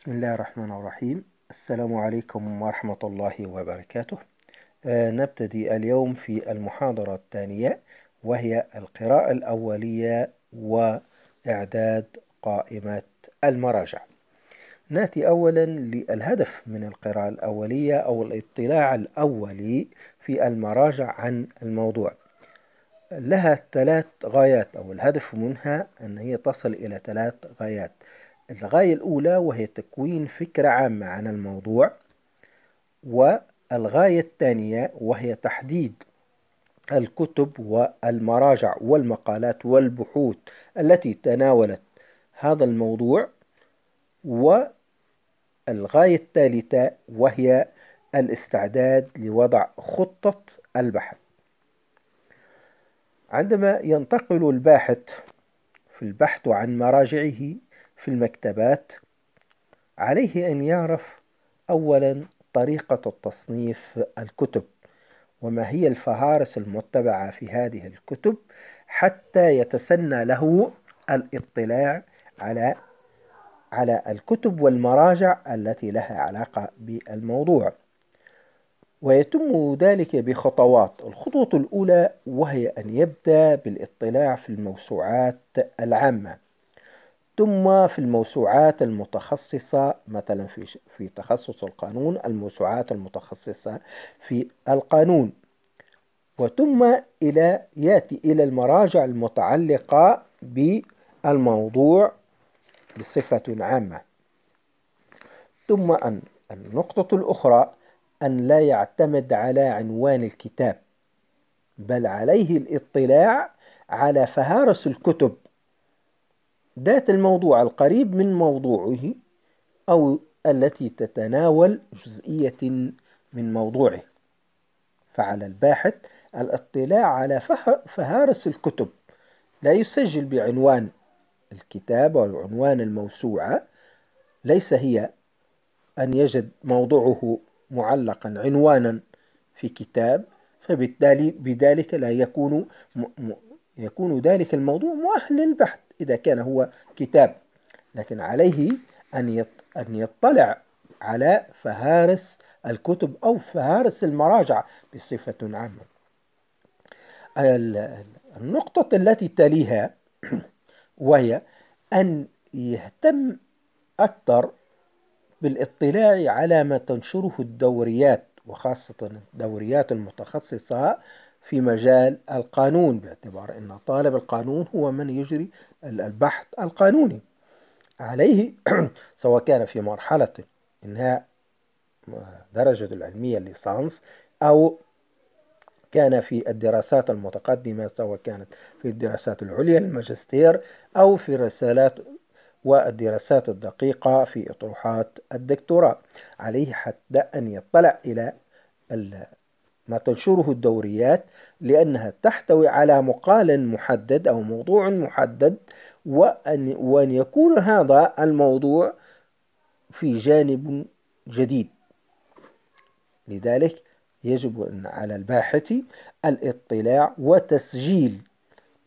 بسم الله الرحمن الرحيم السلام عليكم ورحمة الله وبركاته آه نبتدي اليوم في المحاضرة الثانية وهي القراءة الأولية وإعداد قائمة المراجع نأتي أولا للهدف من القراءة الأولية أو الاطلاع الأولي في المراجع عن الموضوع لها ثلاث غايات أو الهدف منها أن هي تصل إلى ثلاث غايات الغاية الأولى وهي تكوين فكرة عامة عن الموضوع والغاية الثانية وهي تحديد الكتب والمراجع والمقالات والبحوث التي تناولت هذا الموضوع والغاية الثالثة وهي الاستعداد لوضع خطة البحث عندما ينتقل الباحث في البحث عن مراجعه في المكتبات عليه أن يعرف أولا طريقة التصنيف الكتب وما هي الفهارس المتبعة في هذه الكتب حتى يتسنى له الاطلاع على على الكتب والمراجع التي لها علاقة بالموضوع ويتم ذلك بخطوات الخطوة الأولى وهي أن يبدأ بالاطلاع في الموسوعات العامة ثم في الموسوعات المتخصصة مثلا في في تخصص القانون الموسوعات المتخصصة في القانون وثم إلى يأتي إلى المراجع المتعلقة بالموضوع بصفة عامة ثم أن النقطة الأخرى أن لا يعتمد على عنوان الكتاب بل عليه الاطلاع على فهارس الكتب ذات الموضوع القريب من موضوعه أو التي تتناول جزئية من موضوعه فعلى الباحث الاطلاع على فهارس الكتب لا يسجل بعنوان الكتاب أو عنوان الموسوعة ليس هي أن يجد موضوعه معلقا عنوانا في كتاب فبالتالي بذلك لا يكون يكون ذلك الموضوع مؤهل للبحث إذا كان هو كتاب لكن عليه أن أن يطلع على فهارس الكتب أو فهارس المراجع بصفة عامة النقطة التي تليها وهي أن يهتم أكثر بالاطلاع على ما تنشره الدوريات وخاصة الدوريات المتخصصة في مجال القانون باعتبار أن طالب القانون هو من يجري البحث القانوني عليه سواء كان في مرحلة إنهاء درجة العلمية الليسانس أو كان في الدراسات المتقدمة سواء كانت في الدراسات العليا الماجستير أو في الرسالات والدراسات الدقيقة في أطروحات الدكتوراه عليه حتى أن يطلع إلى ما تنشره الدوريات لأنها تحتوي على مقال محدد أو موضوع محدد وأن, وأن يكون هذا الموضوع في جانب جديد لذلك يجب أن على الباحث الاطلاع وتسجيل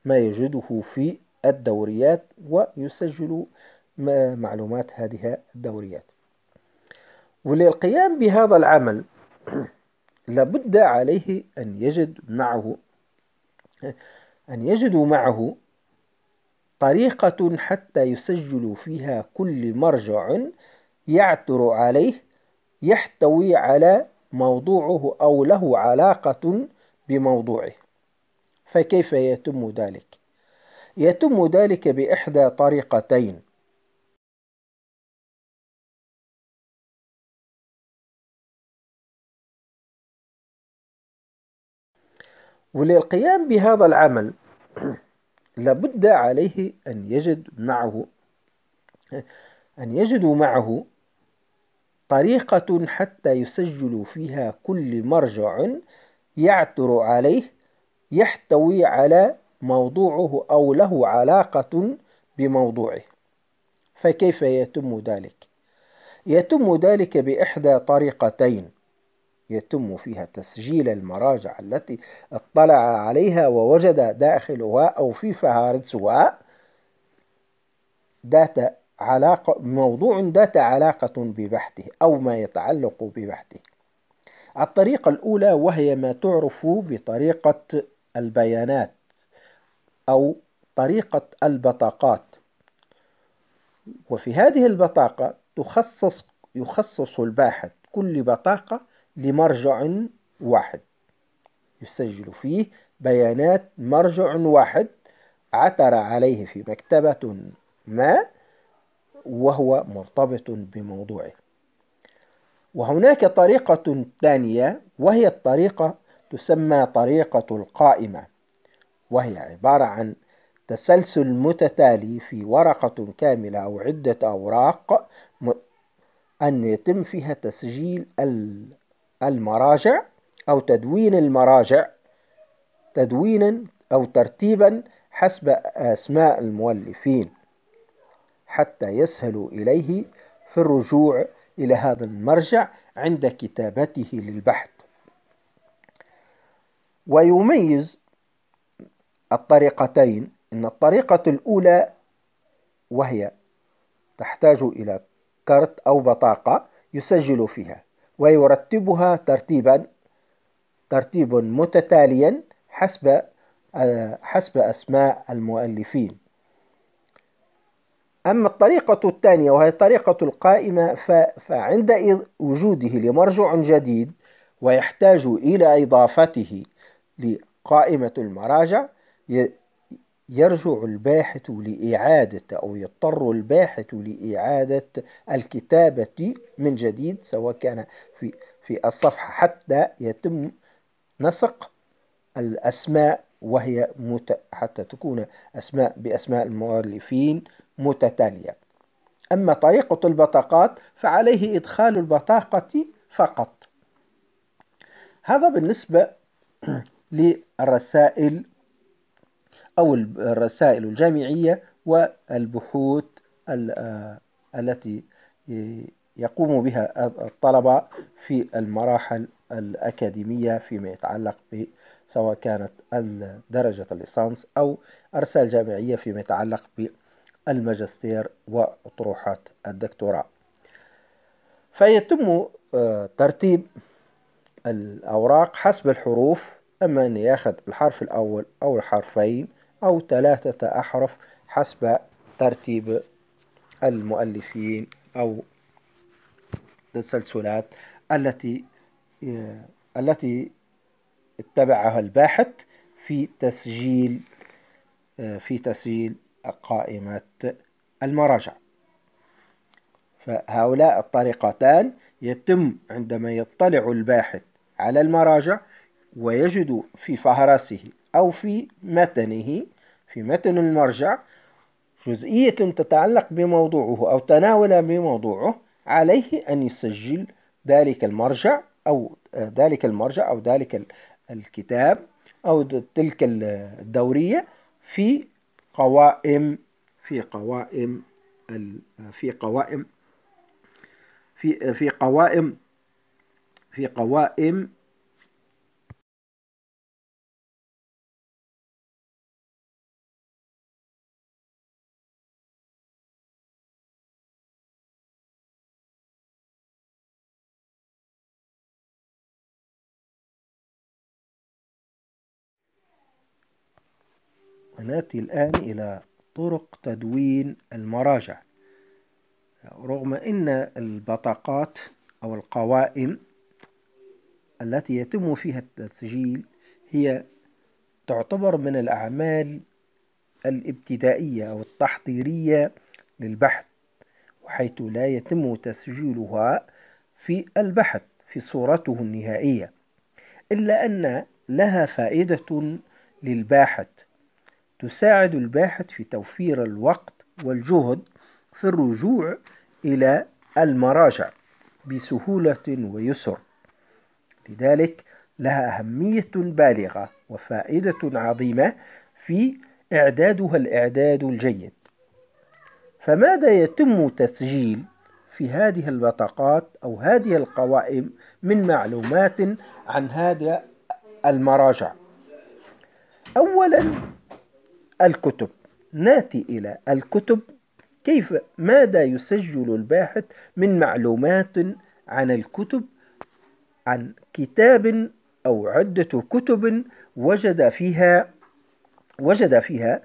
ما يجده في الدوريات ويسجل معلومات هذه الدوريات وللقيام بهذا العمل لابد عليه أن يجد معه أن يجدوا معه طريقة حتى يسجلوا فيها كل مرجع يعثر عليه يحتوي على موضوعه أو له علاقة بموضوعه فكيف يتم ذلك؟ يتم ذلك بإحدى طريقتين وللقيام بهذا العمل لابد عليه أن يجد معه أن يجدوا معه طريقة حتى يسجلوا فيها كل مرجع يعثر عليه يحتوي على موضوعه أو له علاقة بموضوعه فكيف يتم ذلك؟ يتم ذلك بإحدى طريقتين يتم فيها تسجيل المراجع التي اطلع عليها ووجد داخلها أو في فهارسها ذات علاقة موضوع ذات علاقة ببحثه أو ما يتعلق ببحثه الطريقة الأولى وهي ما تعرف بطريقة البيانات أو طريقة البطاقات وفي هذه البطاقة تخصص يخصص الباحث كل بطاقة لمرجع واحد يسجل فيه بيانات مرجع واحد عثر عليه في مكتبة ما وهو مرتبط بموضوعه وهناك طريقة ثانية وهي الطريقة تسمى طريقة القائمة وهي عبارة عن تسلسل متتالي في ورقة كاملة أو عدة أوراق أن يتم فيها تسجيل المراجع أو تدوين المراجع تدوينا أو ترتيبا حسب أسماء المؤلفين حتى يسهل إليه في الرجوع إلى هذا المرجع عند كتابته للبحث ويميز الطريقتين إن الطريقة الأولى وهي تحتاج إلى كرت أو بطاقة يسجل فيها ويرتبها ترتيبا ترتيب متتاليا حسب آه، حسب أسماء المؤلفين أما الطريقة الثانية وهي طريقة القائمة فعند وجوده لمرجع جديد ويحتاج إلى إضافته لقائمة المراجع يرجع الباحث لإعادة أو يضطر الباحث لإعادة الكتابة من جديد سواء كان في في الصفحة حتى يتم نسق الأسماء وهي مت... حتى تكون أسماء بأسماء المؤلفين متتالية أما طريقة البطاقات فعليه إدخال البطاقة فقط هذا بالنسبة للرسائل أو الرسائل الجامعية والبحوث آه، التي يقوم بها الطلبة في المراحل الأكاديمية فيما يتعلق ب سواء كانت درجة الليسانس أو أرسال جامعية فيما يتعلق بالماجستير وأطروحات الدكتوراه فيتم آه، ترتيب الأوراق حسب الحروف أما أن يأخذ الحرف الأول أو الحرفين أو ثلاثة أحرف حسب ترتيب المؤلفين أو التسلسلات التي التي اتبعها الباحث في تسجيل في تسجيل قائمة المراجع فهؤلاء الطريقتان يتم عندما يطلع الباحث على المراجع ويجد في فهرسه أو في متنه في متن المرجع جزئية تتعلق بموضوعه أو تناول بموضوعه عليه أن يسجل ذلك المرجع أو آه، ذلك المرجع أو ذلك الكتاب أو تلك الدورية في قوائم في قوائم في قوائم في في قوائم في قوائم سنأتي الآن إلى طرق تدوين المراجع رغم أن البطاقات أو القوائم التي يتم فيها التسجيل هي تعتبر من الأعمال الابتدائية أو التحضيرية للبحث وحيث لا يتم تسجيلها في البحث في صورته النهائية إلا أن لها فائدة للباحث تساعد الباحث في توفير الوقت والجهد في الرجوع إلى المراجع بسهولة ويسر لذلك لها أهمية بالغة وفائدة عظيمة في إعدادها الإعداد الجيد فماذا يتم تسجيل في هذه البطاقات أو هذه القوائم من معلومات عن هذا المراجع أولا الكتب ناتي إلى الكتب كيف ماذا يسجل الباحث من معلومات عن الكتب عن كتاب أو عدة كتب وجد فيها وجد فيها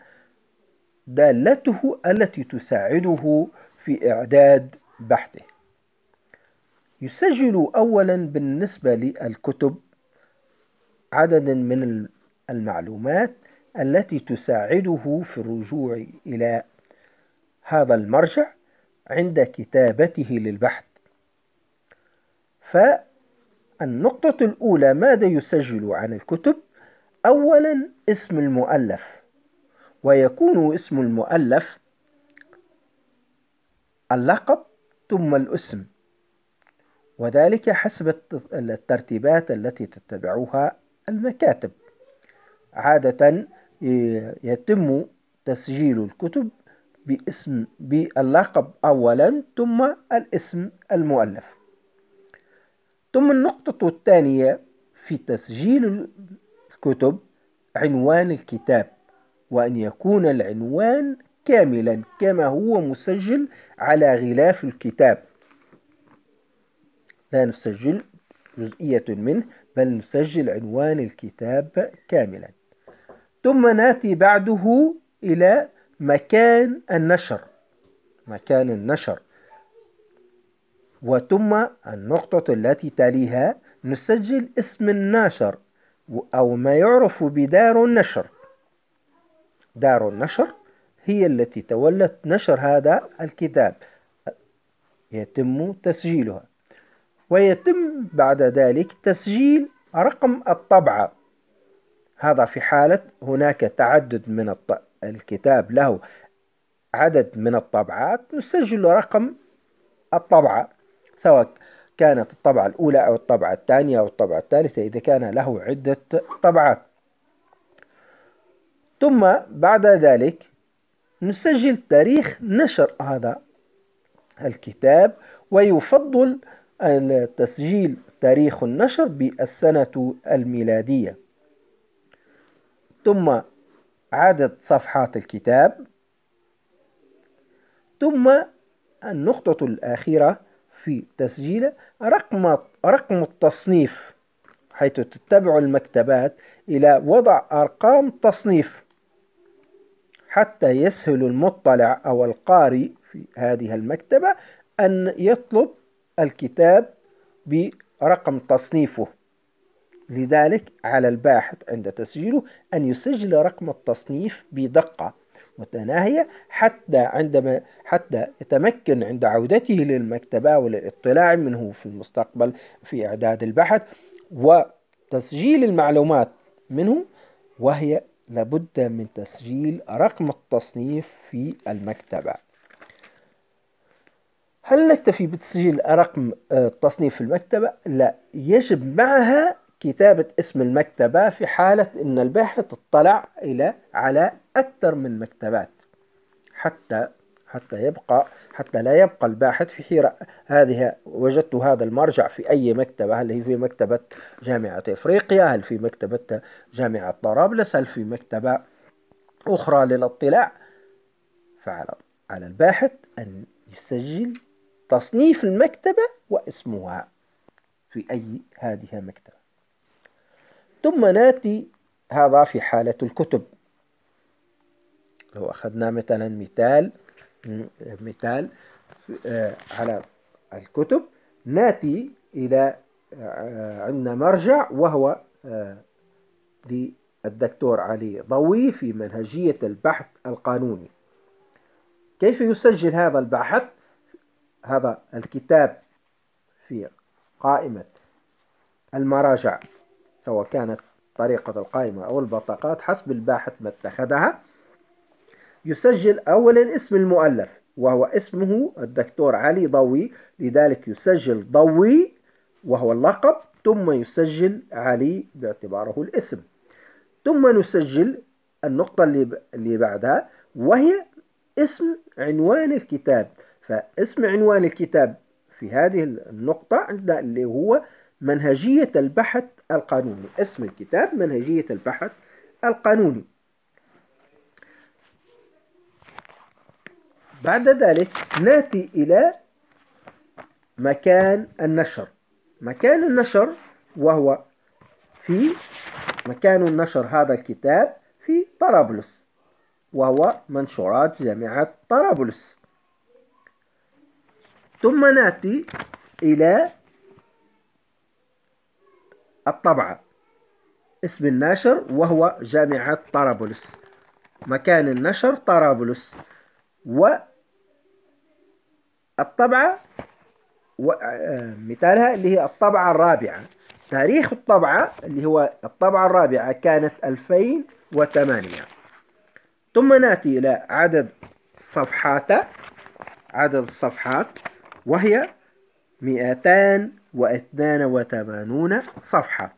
دالته التي تساعده في إعداد بحثه يسجل أولا بالنسبة للكتب عددا من المعلومات التي تساعده في الرجوع إلى هذا المرجع عند كتابته للبحث فالنقطة الأولى ماذا يسجل عن الكتب؟ أولا اسم المؤلف ويكون اسم المؤلف اللقب ثم الاسم وذلك حسب الترتيبات التي تتبعها المكاتب عادة يتم تسجيل الكتب باسم باللقب أولا ثم الاسم المؤلف ثم النقطة الثانية في تسجيل الكتب عنوان الكتاب وأن يكون العنوان كاملا كما هو مسجل على غلاف الكتاب لا نسجل جزئية منه بل نسجل عنوان الكتاب كاملا ثم ناتي بعده إلى مكان النشر مكان النشر وثم النقطة التي تليها نسجل اسم الناشر أو ما يعرف بدار النشر دار النشر هي التي تولت نشر هذا الكتاب يتم تسجيلها ويتم بعد ذلك تسجيل رقم الطبعة هذا في حالة هناك تعدد من الط... الكتاب له عدد من الطبعات نسجل رقم الطبعة سواء كانت الطبعة الأولى أو الطبعة الثانية أو الطبعة الثالثة إذا كان له عدة طبعات ثم بعد ذلك نسجل تاريخ نشر هذا الكتاب ويفضل تسجيل تاريخ النشر بالسنة الميلادية ثم عدد صفحات الكتاب ثم النقطة الأخيرة في تسجيل رقم رقم التصنيف حيث تتبع المكتبات إلى وضع أرقام تصنيف حتى يسهل المطلع أو القارئ في هذه المكتبة أن يطلب الكتاب برقم تصنيفه لذلك على الباحث عند تسجيله أن يسجل رقم التصنيف بدقة متناهية حتى عندما حتى يتمكن عند عودته للمكتبة والاطلاع منه في المستقبل في إعداد البحث وتسجيل المعلومات منه وهي لابد من تسجيل رقم التصنيف في المكتبة هل نكتفي بتسجيل رقم آه، التصنيف في المكتبة؟ لا يجب معها كتابة اسم المكتبة في حالة أن الباحث اطلع إلى على أكثر من مكتبات حتى حتى يبقى حتى لا يبقى الباحث في حيرة هذه وجدت هذا المرجع في أي مكتبة هل هي في مكتبة جامعة إفريقيا هل في مكتبة جامعة طرابلس هل في مكتبة أخرى للاطلاع فعلى على الباحث أن يسجل تصنيف المكتبة واسمها في أي هذه المكتبة ثم ناتي هذا في حالة الكتب لو أخذنا مثلا مثال مثال آه، على الكتب ناتي إلى آه، عندنا مرجع وهو آه، للدكتور علي ضوي في منهجية البحث القانوني كيف يسجل هذا البحث هذا الكتاب في قائمة المراجع سواء كانت طريقة القائمة أو البطاقات حسب الباحث ما اتخذها يسجل أولا اسم المؤلف وهو اسمه الدكتور علي ضوي لذلك يسجل ضوي وهو اللقب ثم يسجل علي باعتباره الاسم ثم نسجل النقطة اللي بعدها وهي اسم عنوان الكتاب فاسم عنوان الكتاب في هذه النقطة عندنا اللي هو منهجية البحث القانوني اسم الكتاب منهجية البحث القانوني بعد ذلك نأتي إلى مكان النشر مكان النشر وهو في مكان النشر هذا الكتاب في طرابلس وهو منشورات جامعة طرابلس ثم نأتي إلى الطبعة اسم الناشر وهو جامعة طرابلس مكان النشر طرابلس و الطبعة و... آه، مثالها اللي هي الطبعة الرابعة تاريخ الطبعة اللي هو الطبعة الرابعة كانت 2008 ثم نأتي إلى عدد صفحات عدد الصفحات وهي 200 واثنان وثمانون صفحة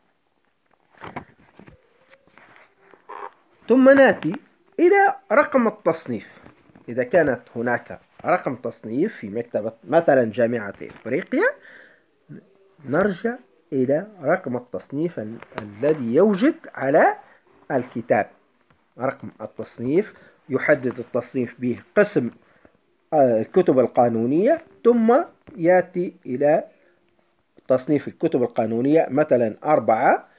ثم نأتي إلى رقم التصنيف إذا كانت هناك رقم تصنيف في مكتبة مثلا جامعة إفريقيا نرجع إلى رقم التصنيف ال الذي يوجد على الكتاب رقم التصنيف يحدد التصنيف به قسم آه، الكتب القانونية ثم يأتي إلى تصنيف الكتب القانونية مثلا أربعة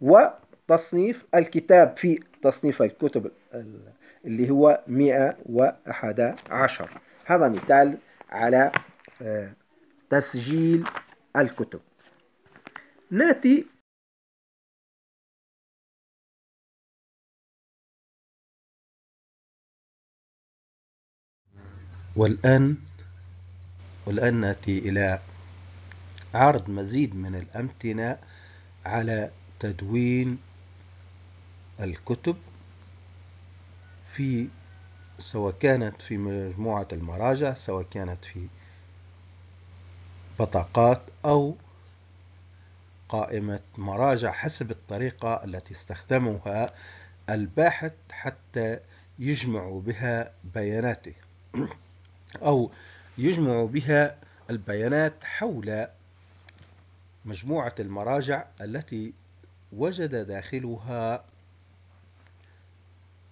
وتصنيف الكتاب في تصنيف الكتب اللي هو 111 هذا مثال على آه، تسجيل الكتب ناتي والآن والآن نأتي إلى عرض مزيد من الأمتنة على تدوين الكتب في سواء كانت في مجموعة المراجع سواء كانت في بطاقات أو قائمة مراجع حسب الطريقة التي استخدمها الباحث حتى يجمع بها بياناته أو يجمع بها البيانات حول مجموعة المراجع التي وجد داخلها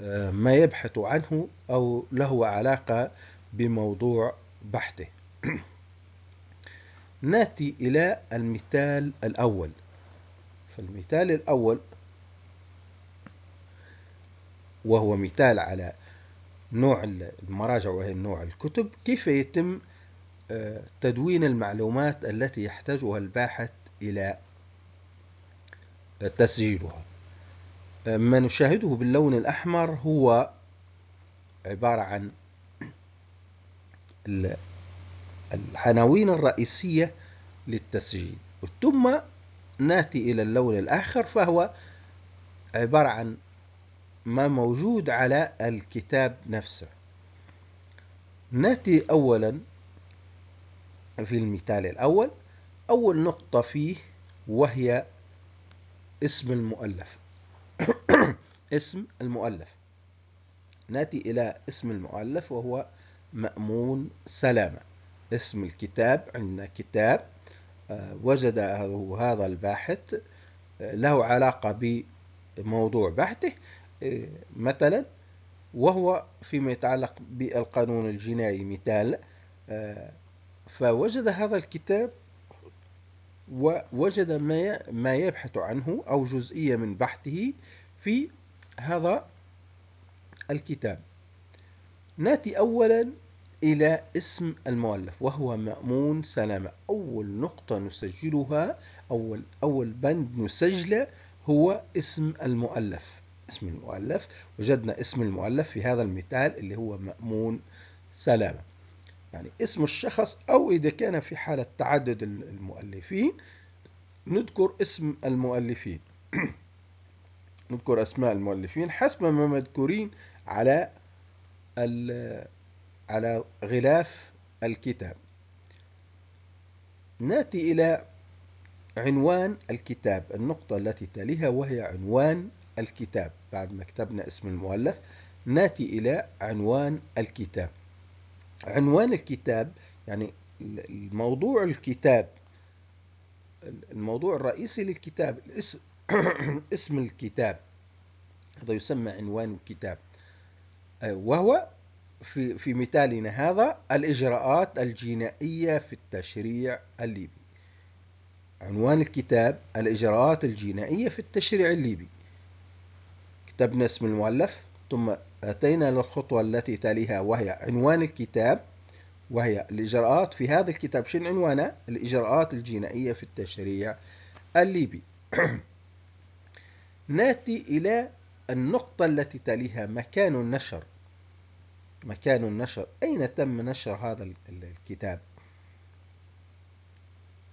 آه، ما يبحث عنه أو له علاقة بموضوع بحثه ناتي إلى المثال الأول فالمثال الأول وهو مثال على نوع المراجع وهي نوع الكتب كيف يتم آه، تدوين المعلومات التي يحتاجها الباحث إلى تسجيلها ما نشاهده باللون الأحمر هو عبارة عن العناوين الرئيسية للتسجيل ثم ناتي إلى اللون الآخر فهو عبارة عن ما موجود على الكتاب نفسه ناتي أولا في المثال الأول أول نقطة فيه وهي اسم المؤلف اسم المؤلف نأتي إلى اسم المؤلف وهو مأمون سلامة اسم الكتاب عندنا كتاب آه، وجد هذا الباحث آه، له علاقة بموضوع بحثه آه، مثلا وهو فيما يتعلق بالقانون الجنائي مثال فوجد هذا الكتاب ووجد ما ما يبحث عنه أو جزئية من بحثه في هذا الكتاب ناتي أولا إلى اسم المؤلف وهو مأمون سلامة أول نقطة نسجلها أول, أول بند نسجله هو اسم المؤلف اسم المؤلف وجدنا اسم المؤلف في هذا المثال اللي هو مأمون سلامة يعني اسم الشخص أو إذا كان في حالة تعدد المؤلفين نذكر اسم المؤلفين نذكر أسماء المؤلفين حسب ما مذكورين على على غلاف الكتاب ناتي إلى عنوان الكتاب النقطة التي تليها وهي عنوان الكتاب بعد ما كتبنا اسم المؤلف ناتي إلى عنوان الكتاب عنوان الكتاب يعني الموضوع الكتاب الموضوع الرئيسي للكتاب الاسم اسم الكتاب هذا يسمى عنوان الكتاب آه، وهو في في مثالنا هذا الإجراءات الجنائية في التشريع الليبي عنوان الكتاب الإجراءات الجنائية في التشريع الليبي كتبنا اسم المؤلف ثم أتينا للخطوة التي تليها وهي عنوان الكتاب وهي الإجراءات في هذا الكتاب شن عنوانه الإجراءات الجنائية في التشريع الليبي ناتي إلى النقطة التي تليها مكان النشر مكان النشر أين تم نشر هذا الكتاب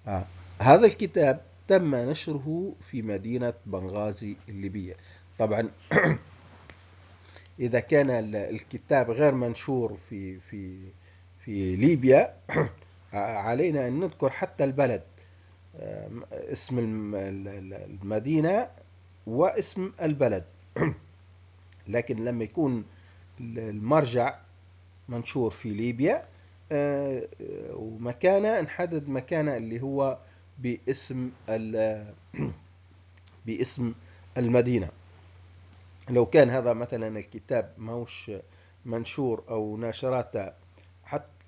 آه. هذا الكتاب تم نشره في مدينة بنغازي الليبية طبعا إذا كان الكتاب غير منشور في في في ليبيا علينا أن نذكر حتى البلد آه، اسم المدينة واسم البلد لكن لما يكون المرجع منشور في ليبيا آه، ومكانه نحدد مكانه اللي هو باسم باسم المدينة لو كان هذا مثلا الكتاب ماهوش منشور أو ناشراته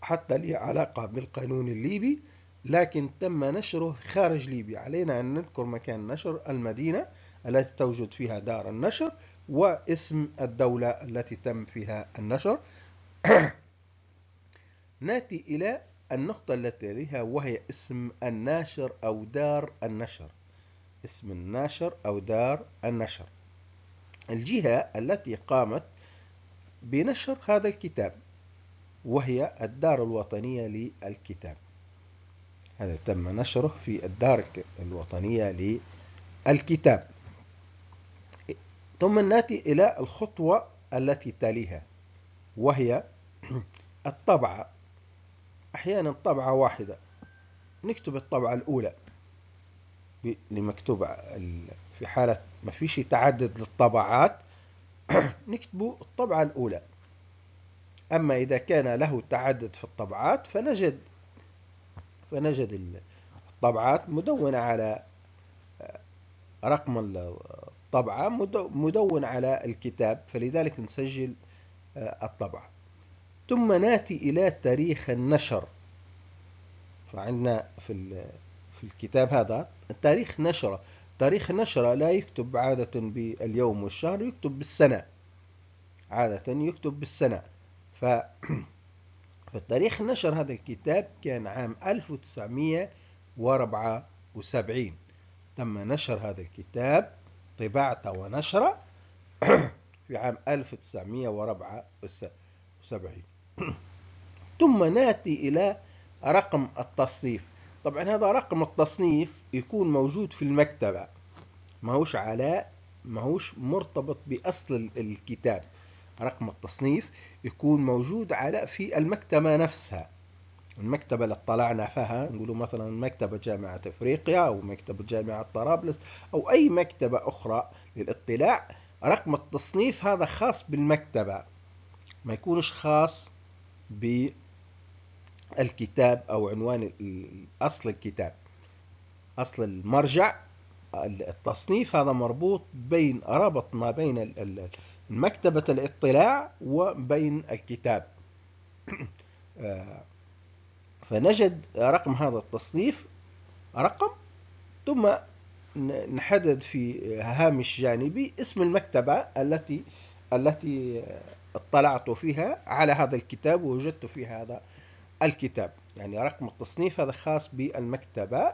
حتى له علاقة بالقانون الليبي لكن تم نشره خارج ليبيا علينا أن نذكر مكان نشر المدينة التي توجد فيها دار النشر واسم الدولة التي تم فيها النشر ناتي إلى النقطة التي لها وهي اسم الناشر أو دار النشر اسم الناشر أو دار النشر الجهة التي قامت بنشر هذا الكتاب وهي الدار الوطنية للكتاب هذا تم نشره في الدار الوطنية للكتاب ثم ناتي إلى الخطوة التي تليها وهي الطبعة أحيانا طبعة واحدة نكتب الطبعة الأولى اللي مكتوب في حالة ما فيش تعدد للطبعات نكتبه الطبعة الأولى أما إذا كان له تعدد في الطبعات فنجد فنجد الطبعات مدونة على آه، رقم الطبعة مدون على الكتاب فلذلك نسجل آه، الطبعة ثم ناتي إلى تاريخ النشر فعندنا في في الكتاب هذا التاريخ نشرة تاريخ النشرة لا يكتب عادة باليوم والشهر يكتب بالسنة عادة يكتب بالسنة ف... فالتاريخ نشر هذا الكتاب كان عام 1974 تم نشر هذا الكتاب طباعته ونشره في عام 1974 ثم ناتي إلى رقم التصنيف طبعا هذا رقم التصنيف يكون موجود في المكتبة ماهوش على ماهوش مرتبط بأصل الكتاب رقم التصنيف يكون موجود على في المكتبة نفسها المكتبة اللي اطلعنا فيها نقولوا مثلا مكتبة جامعة افريقيا او مكتبة جامعة طرابلس او اي مكتبة اخرى للاطلاع رقم التصنيف هذا خاص بالمكتبة ما يكونش خاص بالمكتبة الكتاب أو عنوان أصل الكتاب أصل المرجع التصنيف هذا مربوط بين ربط ما بين مكتبة الاطلاع وبين الكتاب آه، فنجد رقم هذا التصنيف رقم ثم نحدد في هامش جانبي اسم المكتبة التي التي اطلعت فيها على هذا الكتاب ووجدت فيها هذا الكتاب يعني رقم التصنيف هذا خاص بالمكتبة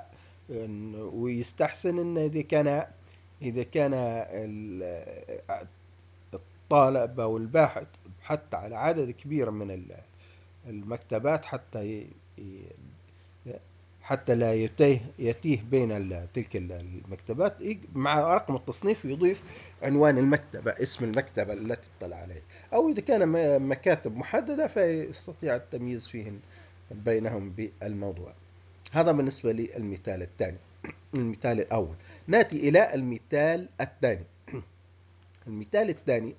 ويستحسن أن إذا كان إذا كان الطالب أو الباحث حتى على عدد كبير من المكتبات حتى حتى لا يتيه, يتيه بين تلك المكتبات مع رقم التصنيف يضيف عنوان المكتبة اسم المكتبة التي اطلع عليها أو إذا كان مكاتب محددة فيستطيع التمييز فيهن بينهم بالموضوع هذا بالنسبة للمثال الثاني المثال الأول نأتي إلى المثال الثاني المثال الثاني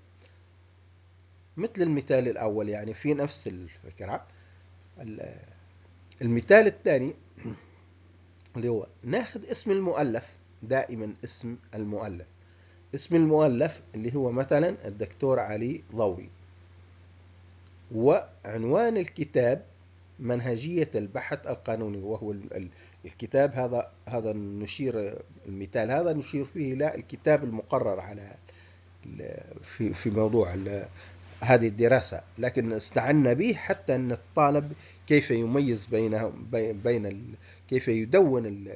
مثل المثال الأول يعني في نفس الفكرة المثال الثاني اللي هو ناخد اسم المؤلف دائما اسم المؤلف اسم المؤلف اللي هو مثلا الدكتور علي ضوي وعنوان الكتاب منهجية البحث القانوني وهو الكتاب هذا هذا نشير المثال هذا نشير فيه إلى الكتاب المقرر على في في موضوع هذه الدراسة لكن استعنا به حتى أن الطالب كيف يميز بينهم بين كيف يدون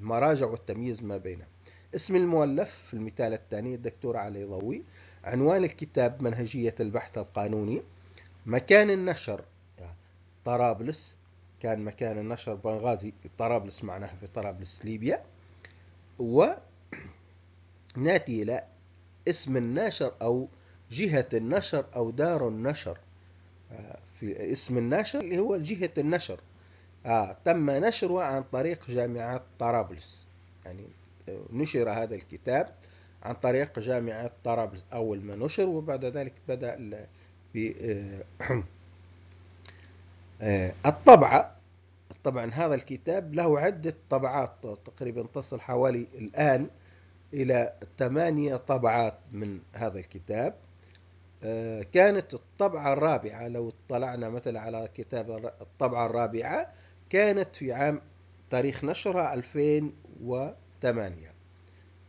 المراجع والتمييز ما بينها اسم المؤلف في المثال الثاني الدكتور علي ضوي عنوان الكتاب منهجية البحث القانوني مكان النشر طرابلس كان مكان النشر بنغازي طرابلس معناها في طرابلس ليبيا و ناتي إلى اسم الناشر أو جهة النشر أو دار النشر آه، في اسم النشر اللي هو جهة النشر آه تم نشره عن طريق جامعة طرابلس يعني آه، نشر هذا الكتاب عن طريق جامعة طرابلس أول ما نشر وبعد ذلك بدأ آه، آه، الطبعة طبعا هذا الكتاب له عدة طبعات تقريبا تصل حوالي الآن إلى ثمانية طبعات من هذا الكتاب آه، كانت الطبعة الرابعة لو اطلعنا مثلا على كتاب الطبعة الرابعة كانت في عام تاريخ نشرها 2008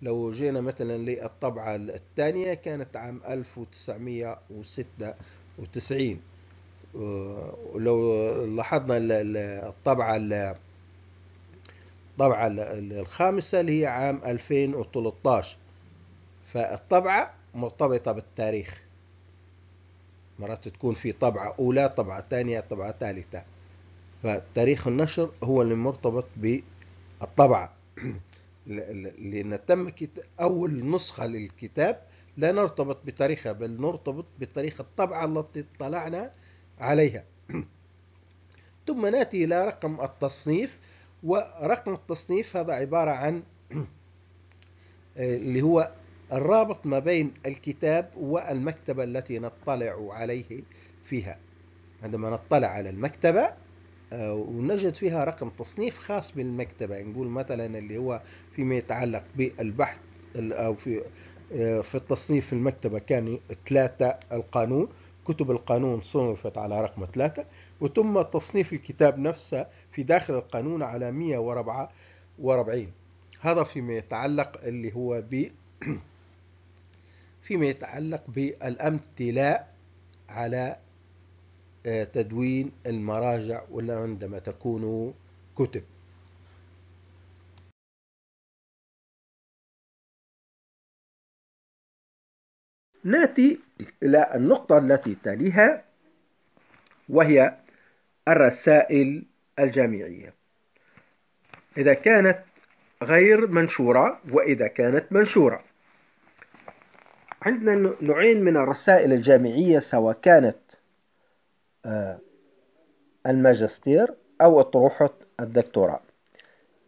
لو جينا مثلا للطبعة الثانية كانت عام 1996 ولو آه، لاحظنا الطبعة الطبعة الخامسة اللي هي عام 2013 فالطبعة مرتبطة بالتاريخ مرات تكون في طبعة أولى طبعة ثانية طبعة ثالثة فتاريخ النشر هو اللي مرتبط بالطبعة لأن تم أول نسخة للكتاب لا نرتبط بتاريخها بل نرتبط بتاريخ الطبعة التي اطلعنا عليها ثم نأتي إلى رقم التصنيف ورقم التصنيف هذا عبارة عن اللي هو الرابط ما بين الكتاب والمكتبة التي نطلع عليه فيها عندما نطلع على المكتبة آه، ونجد فيها رقم تصنيف خاص بالمكتبة نقول مثلا اللي هو فيما يتعلق بالبحث أو في آه، في التصنيف في المكتبة كان ثلاثة القانون كتب القانون صنفت على رقم ثلاثة وتم تصنيف الكتاب نفسه في داخل القانون على 144 هذا فيما يتعلق اللي هو ب فيما يتعلق بالامتلاء على آه، تدوين المراجع ولا عندما تكون كتب ناتي إلى النقطة التي تليها وهي الرسائل الجامعية إذا كانت غير منشورة وإذا كانت منشورة عندنا نوعين من الرسائل الجامعية سواء كانت آه، الماجستير أو أطروحة الدكتوراه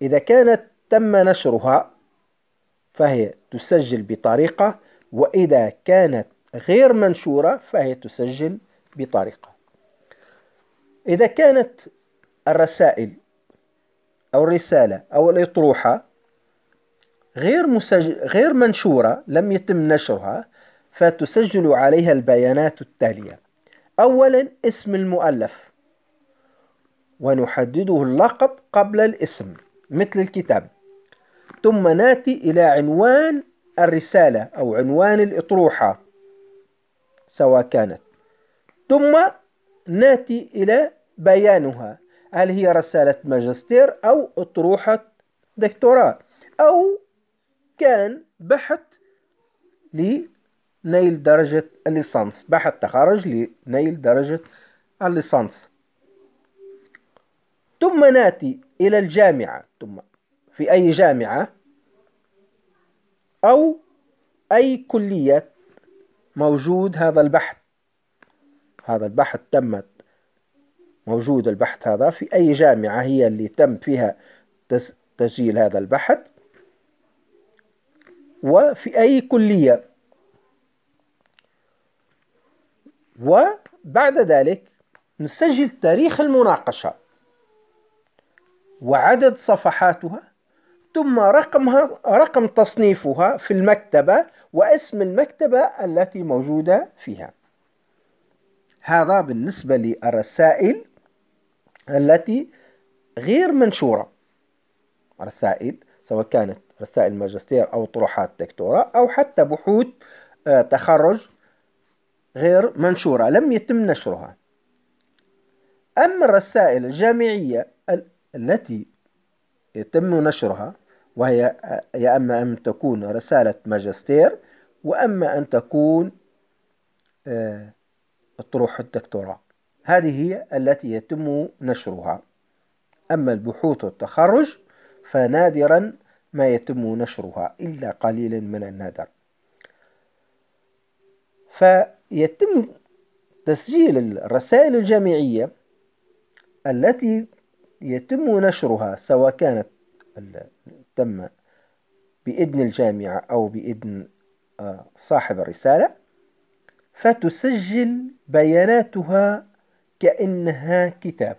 إذا كانت تم نشرها فهي تسجل بطريقة وإذا كانت غير منشورة فهي تسجل بطريقة إذا كانت الرسائل أو الرسالة أو الأطروحة غير, مسج... غير منشورة لم يتم نشرها فتسجل عليها البيانات التالية أولا اسم المؤلف ونحدده اللقب قبل الاسم مثل الكتاب ثم ناتي إلى عنوان الرسالة أو عنوان الإطروحة سواء كانت ثم ناتي إلى بيانها هل هي رسالة ماجستير أو أطروحة دكتوراه أو كان بحث لنيل درجة الليسانس بحث تخرج لنيل درجة الليسانس ثم ناتي إلى الجامعة ثم في أي جامعة أو أي كلية موجود هذا البحث هذا البحث تمت موجود البحث هذا في أي جامعة هي اللي تم فيها تسجيل هذا البحث وفي أي كلية وبعد ذلك نسجل تاريخ المناقشة وعدد صفحاتها ثم رقمها رقم تصنيفها في المكتبة واسم المكتبة التي موجودة فيها هذا بالنسبة للرسائل التي غير منشورة رسائل سواء كانت رسائل ماجستير أو طروحات دكتوراه أو حتى بحوث آه، تخرج غير منشورة لم يتم نشرها أما الرسائل الجامعية التي يتم نشرها وهي آه، يا أما أن تكون رسالة ماجستير وأما أن تكون آه، طروح الدكتوراه هذه هي التي يتم نشرها أما البحوث والتخرج فنادرا ما يتم نشرها إلا قليلا من النادر فيتم تسجيل الرسائل الجامعية التي يتم نشرها سواء كانت تم بإذن الجامعة أو بإذن آه، صاحب الرسالة فتسجل بياناتها كأنها كتاب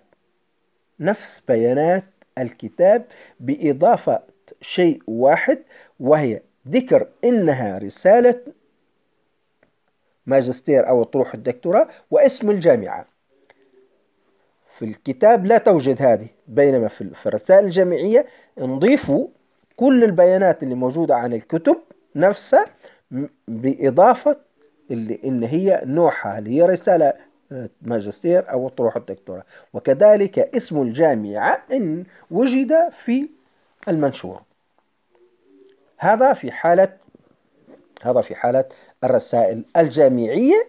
نفس بيانات الكتاب بإضافة شيء واحد وهي ذكر إنها رسالة ماجستير أو طروح الدكتوراه واسم الجامعة في الكتاب لا توجد هذه بينما في الرسائل الجامعية نضيفوا كل البيانات اللي موجودة عن الكتب نفسها بإضافة اللي إن هي نوعها اللي هي رسالة آه، ماجستير أو طروح الدكتوراه وكذلك اسم الجامعة إن وجد في المنشور هذا في حالة هذا في حالة الرسائل الجامعية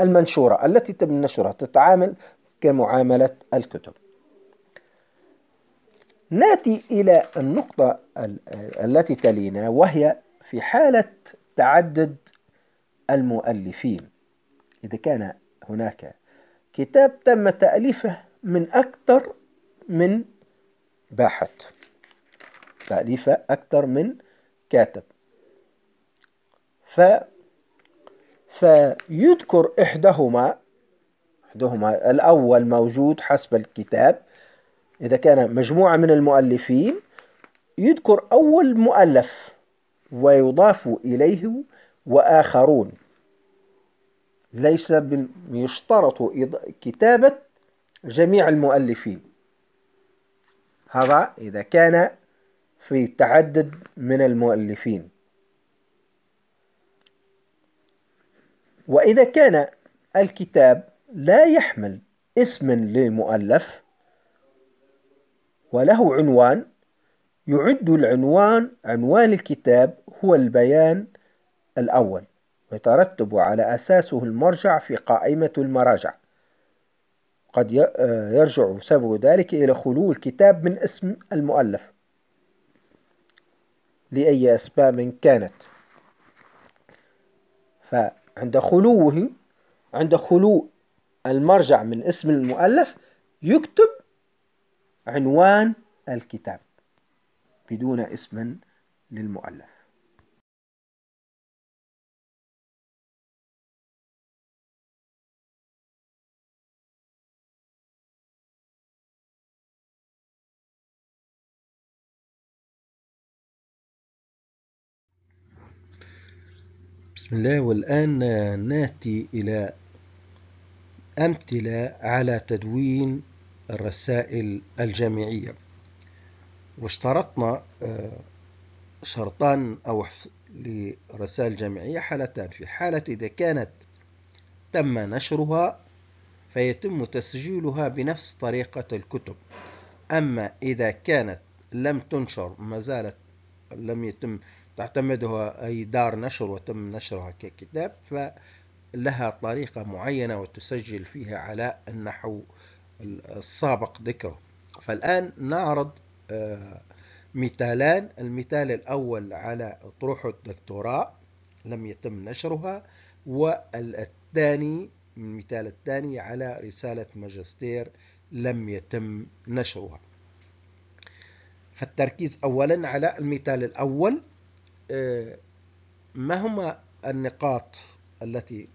المنشورة التي تم نشرها تتعامل كمعاملة الكتب ناتي إلى النقطة التي تلينا وهي في حالة تعدد المؤلفين إذا كان هناك كتاب تم تأليفه من أكثر من باحث تأليفة أكتر من كاتب ف فيذكر إحدهما إحدهما الأول موجود حسب الكتاب إذا كان مجموعة من المؤلفين يذكر أول مؤلف ويضاف إليه وآخرون ليس يشترط كتابة جميع المؤلفين هذا إذا كان في تعدد من المؤلفين وإذا كان الكتاب لا يحمل اسم لمؤلف وله عنوان يعد العنوان عنوان الكتاب هو البيان الأول ويترتب على أساسه المرجع في قائمة المراجع قد آه، يرجع سبب ذلك إلى خلو الكتاب من اسم المؤلف لأي أسباب كانت فعند خلوه عند خلو المرجع من اسم المؤلف يكتب عنوان الكتاب بدون اسم للمؤلف بسم الله والآن نأتي إلى أمثلة على تدوين الرسائل الجامعية واشترطنا آه، شرطان أو لرسائل جامعية حالتان في حالة إذا كانت تم نشرها فيتم تسجيلها بنفس طريقة الكتب أما إذا كانت لم تنشر ما زالت لم يتم تعتمدها أي دار نشر وتم نشرها ككتاب فلها طريقة معينة وتسجل فيها على النحو السابق ذكره فالآن نعرض آه، مثالان المثال الأول على أطروحة الدكتوراه لم يتم نشرها والثاني المثال الثاني على رسالة ماجستير لم يتم نشرها فالتركيز أولا على المثال الأول ما هما النقاط التي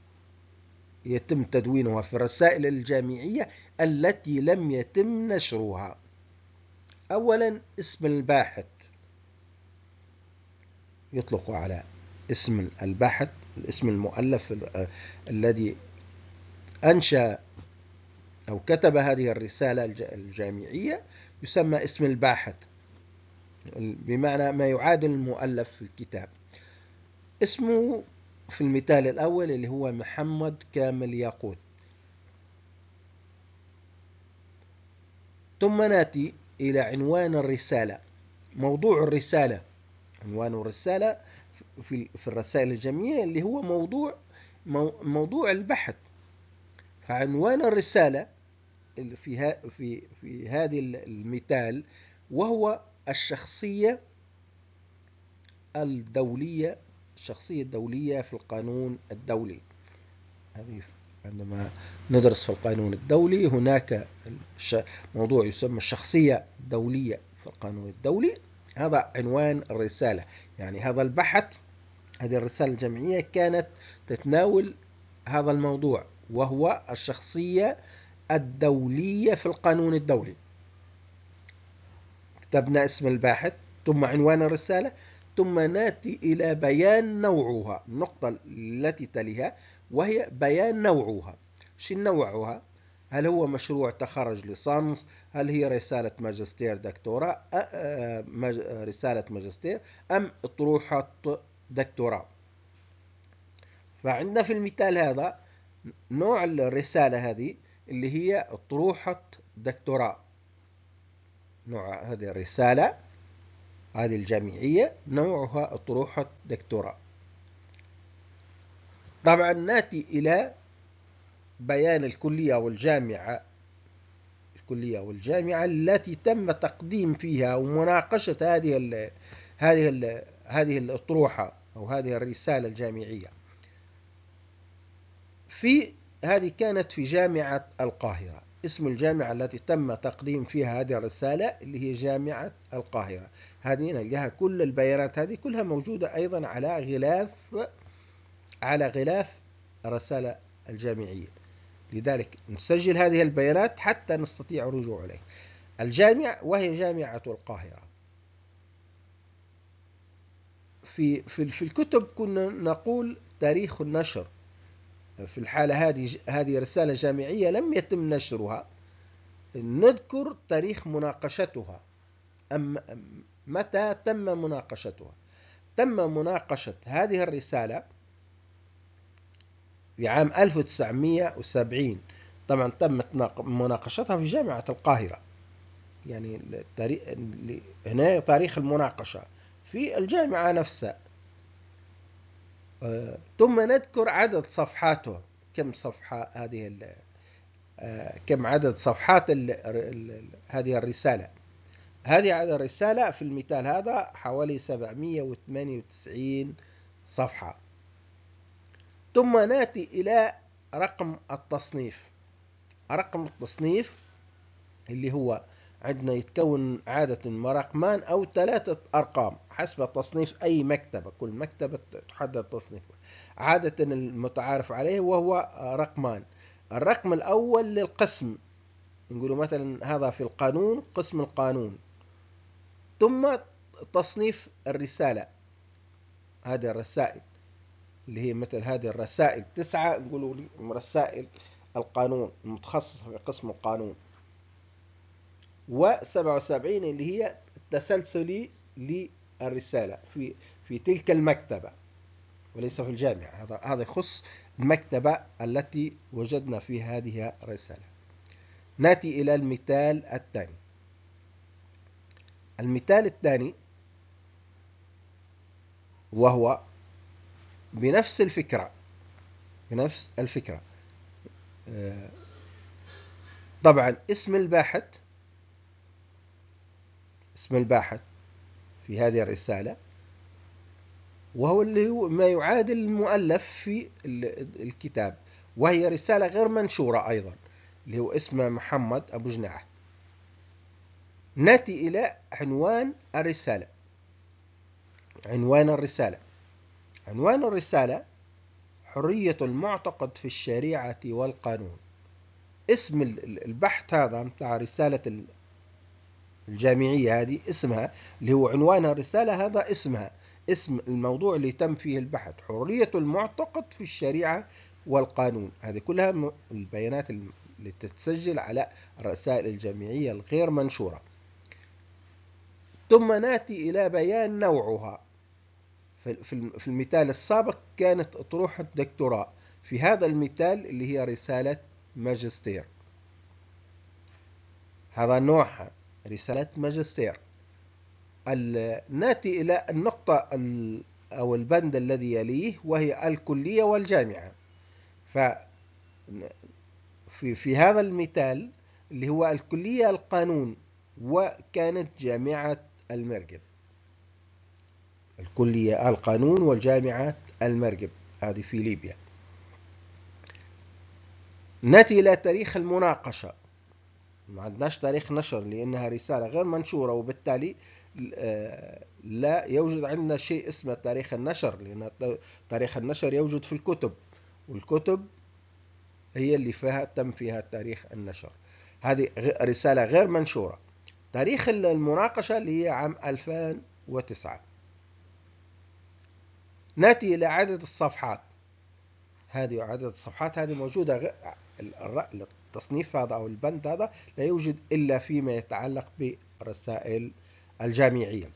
يتم تدوينها في الرسائل الجامعية التي لم يتم نشرها أولا اسم الباحث يطلق على اسم الباحث الاسم المؤلف الذي أنشأ أو كتب هذه الرسالة الجامعية يسمى اسم الباحث بمعنى ما يعادل المؤلف في الكتاب اسمه في المثال الأول اللي هو محمد كامل ياقوت ثم ناتي إلى عنوان الرسالة موضوع الرسالة عنوان الرسالة في في الرسائل الجميع اللي هو موضوع موضوع البحث فعنوان الرسالة في في في هذه المثال وهو الشخصية الدولية الشخصية الدولية في القانون الدولي هذه عندما ندرس في القانون الدولي هناك موضوع يسمى الشخصية الدولية في القانون الدولي هذا عنوان الرسالة يعني هذا البحث هذه الرسالة الجمعية كانت تتناول هذا الموضوع وهو الشخصية الدولية في القانون الدولي كتبنا اسم الباحث ثم عنوان الرسالة ثم ناتي إلى بيان نوعها النقطة التي تليها وهي بيان نوعها شن نوعها؟ هل هو مشروع تخرج لصنص هل هي رسالة ماجستير دكتوراه مج... رسالة ماجستير أم أطروحة دكتوراه فعندنا في المثال هذا نوع الرسالة هذه اللي هي أطروحة دكتوراه نوع هذه الرسالة هذه الجامعية نوعها أطروحة دكتوراه طبعا نأتي إلى بيان الكلية والجامعة الكلية والجامعة التي تم تقديم فيها ومناقشة هذه الـ هذه الـ هذه الأطروحة أو هذه الرسالة الجامعية في هذه كانت في جامعة القاهرة اسم الجامعة التي تم تقديم فيها هذه الرسالة اللي هي جامعة القاهرة هذه نلقاها كل البيانات هذه كلها موجودة أيضا على غلاف على غلاف الرسالة الجامعية لذلك نسجل هذه البيانات حتى نستطيع الرجوع إليها الجامعة وهي جامعة القاهرة في في في الكتب كنا نقول تاريخ النشر في الحالة هذه هذه رسالة جامعية لم يتم نشرها نذكر تاريخ مناقشتها أم متى تم مناقشتها تم مناقشة هذه الرسالة في عام 1970 طبعا تم مناقشتها في جامعة القاهرة يعني هنا تاريخ المناقشة في الجامعة نفسها ثم نذكر عدد صفحاته كم صفحة هذه آه، كم عدد صفحات هذه الرسالة هذه عدد الرسالة في المثال هذا حوالي 798 صفحة ثم ناتي إلى رقم التصنيف رقم التصنيف اللي هو عندنا يتكون عادة من رقمان أو ثلاثة أرقام حسب تصنيف أي مكتبة كل مكتبة تحدد تصنيفها عادة المتعارف عليه وهو رقمان الرقم الأول للقسم نقول مثلا هذا في القانون قسم القانون ثم تصنيف الرسالة هذه الرسائل اللي هي مثل هذه الرسائل تسعة نقولوا لي رسائل القانون المتخصصة في قسم القانون و77 اللي هي التسلسلي الرسالة في في تلك المكتبة وليس في الجامعة هذا هذا يخص المكتبة التي وجدنا فيها هذه الرسالة نأتي إلى المثال الثاني المثال الثاني وهو بنفس الفكرة بنفس الفكرة طبعا اسم الباحث اسم الباحث في هذه الرسالة وهو اللي هو ما يعادل المؤلف في الكتاب وهي رسالة غير منشورة أيضا اللي هو اسمه محمد أبو جناح نأتي إلى عنوان الرسالة عنوان الرسالة عنوان الرسالة حرية المعتقد في الشريعة والقانون اسم البحث هذا متاع رسالة الجامعية هذه اسمها اللي هو عنوانها الرسالة هذا اسمها اسم الموضوع اللي تم فيه البحث حرية المعتقد في الشريعة والقانون هذه كلها البيانات اللي تتسجل على الرسائل الجامعية الغير منشورة ثم ناتي إلى بيان نوعها في المثال السابق كانت أطروحة دكتوراه في هذا المثال اللي هي رسالة ماجستير هذا نوعها رسالة ماجستير ناتي إلى النقطة أو البند الذي يليه وهي الكلية والجامعة ففي في, في هذا المثال اللي هو الكلية القانون وكانت جامعة المرقب الكلية القانون وجامعة المرقب هذه في ليبيا ناتي إلى تاريخ المناقشة ما عندناش تاريخ نشر لأنها رسالة غير منشورة وبالتالي آه، لا يوجد عندنا شيء اسمه تاريخ النشر لأن تاريخ النشر يوجد في الكتب والكتب هي اللي فيها تم فيها تاريخ النشر هذه رسالة غير منشورة تاريخ المناقشة اللي هي عام 2009 نأتي إلى عدد الصفحات هذه عدد الصفحات هذه موجودة التصنيف هذا أو البند هذا لا يوجد إلا فيما يتعلق بالرسائل الجامعية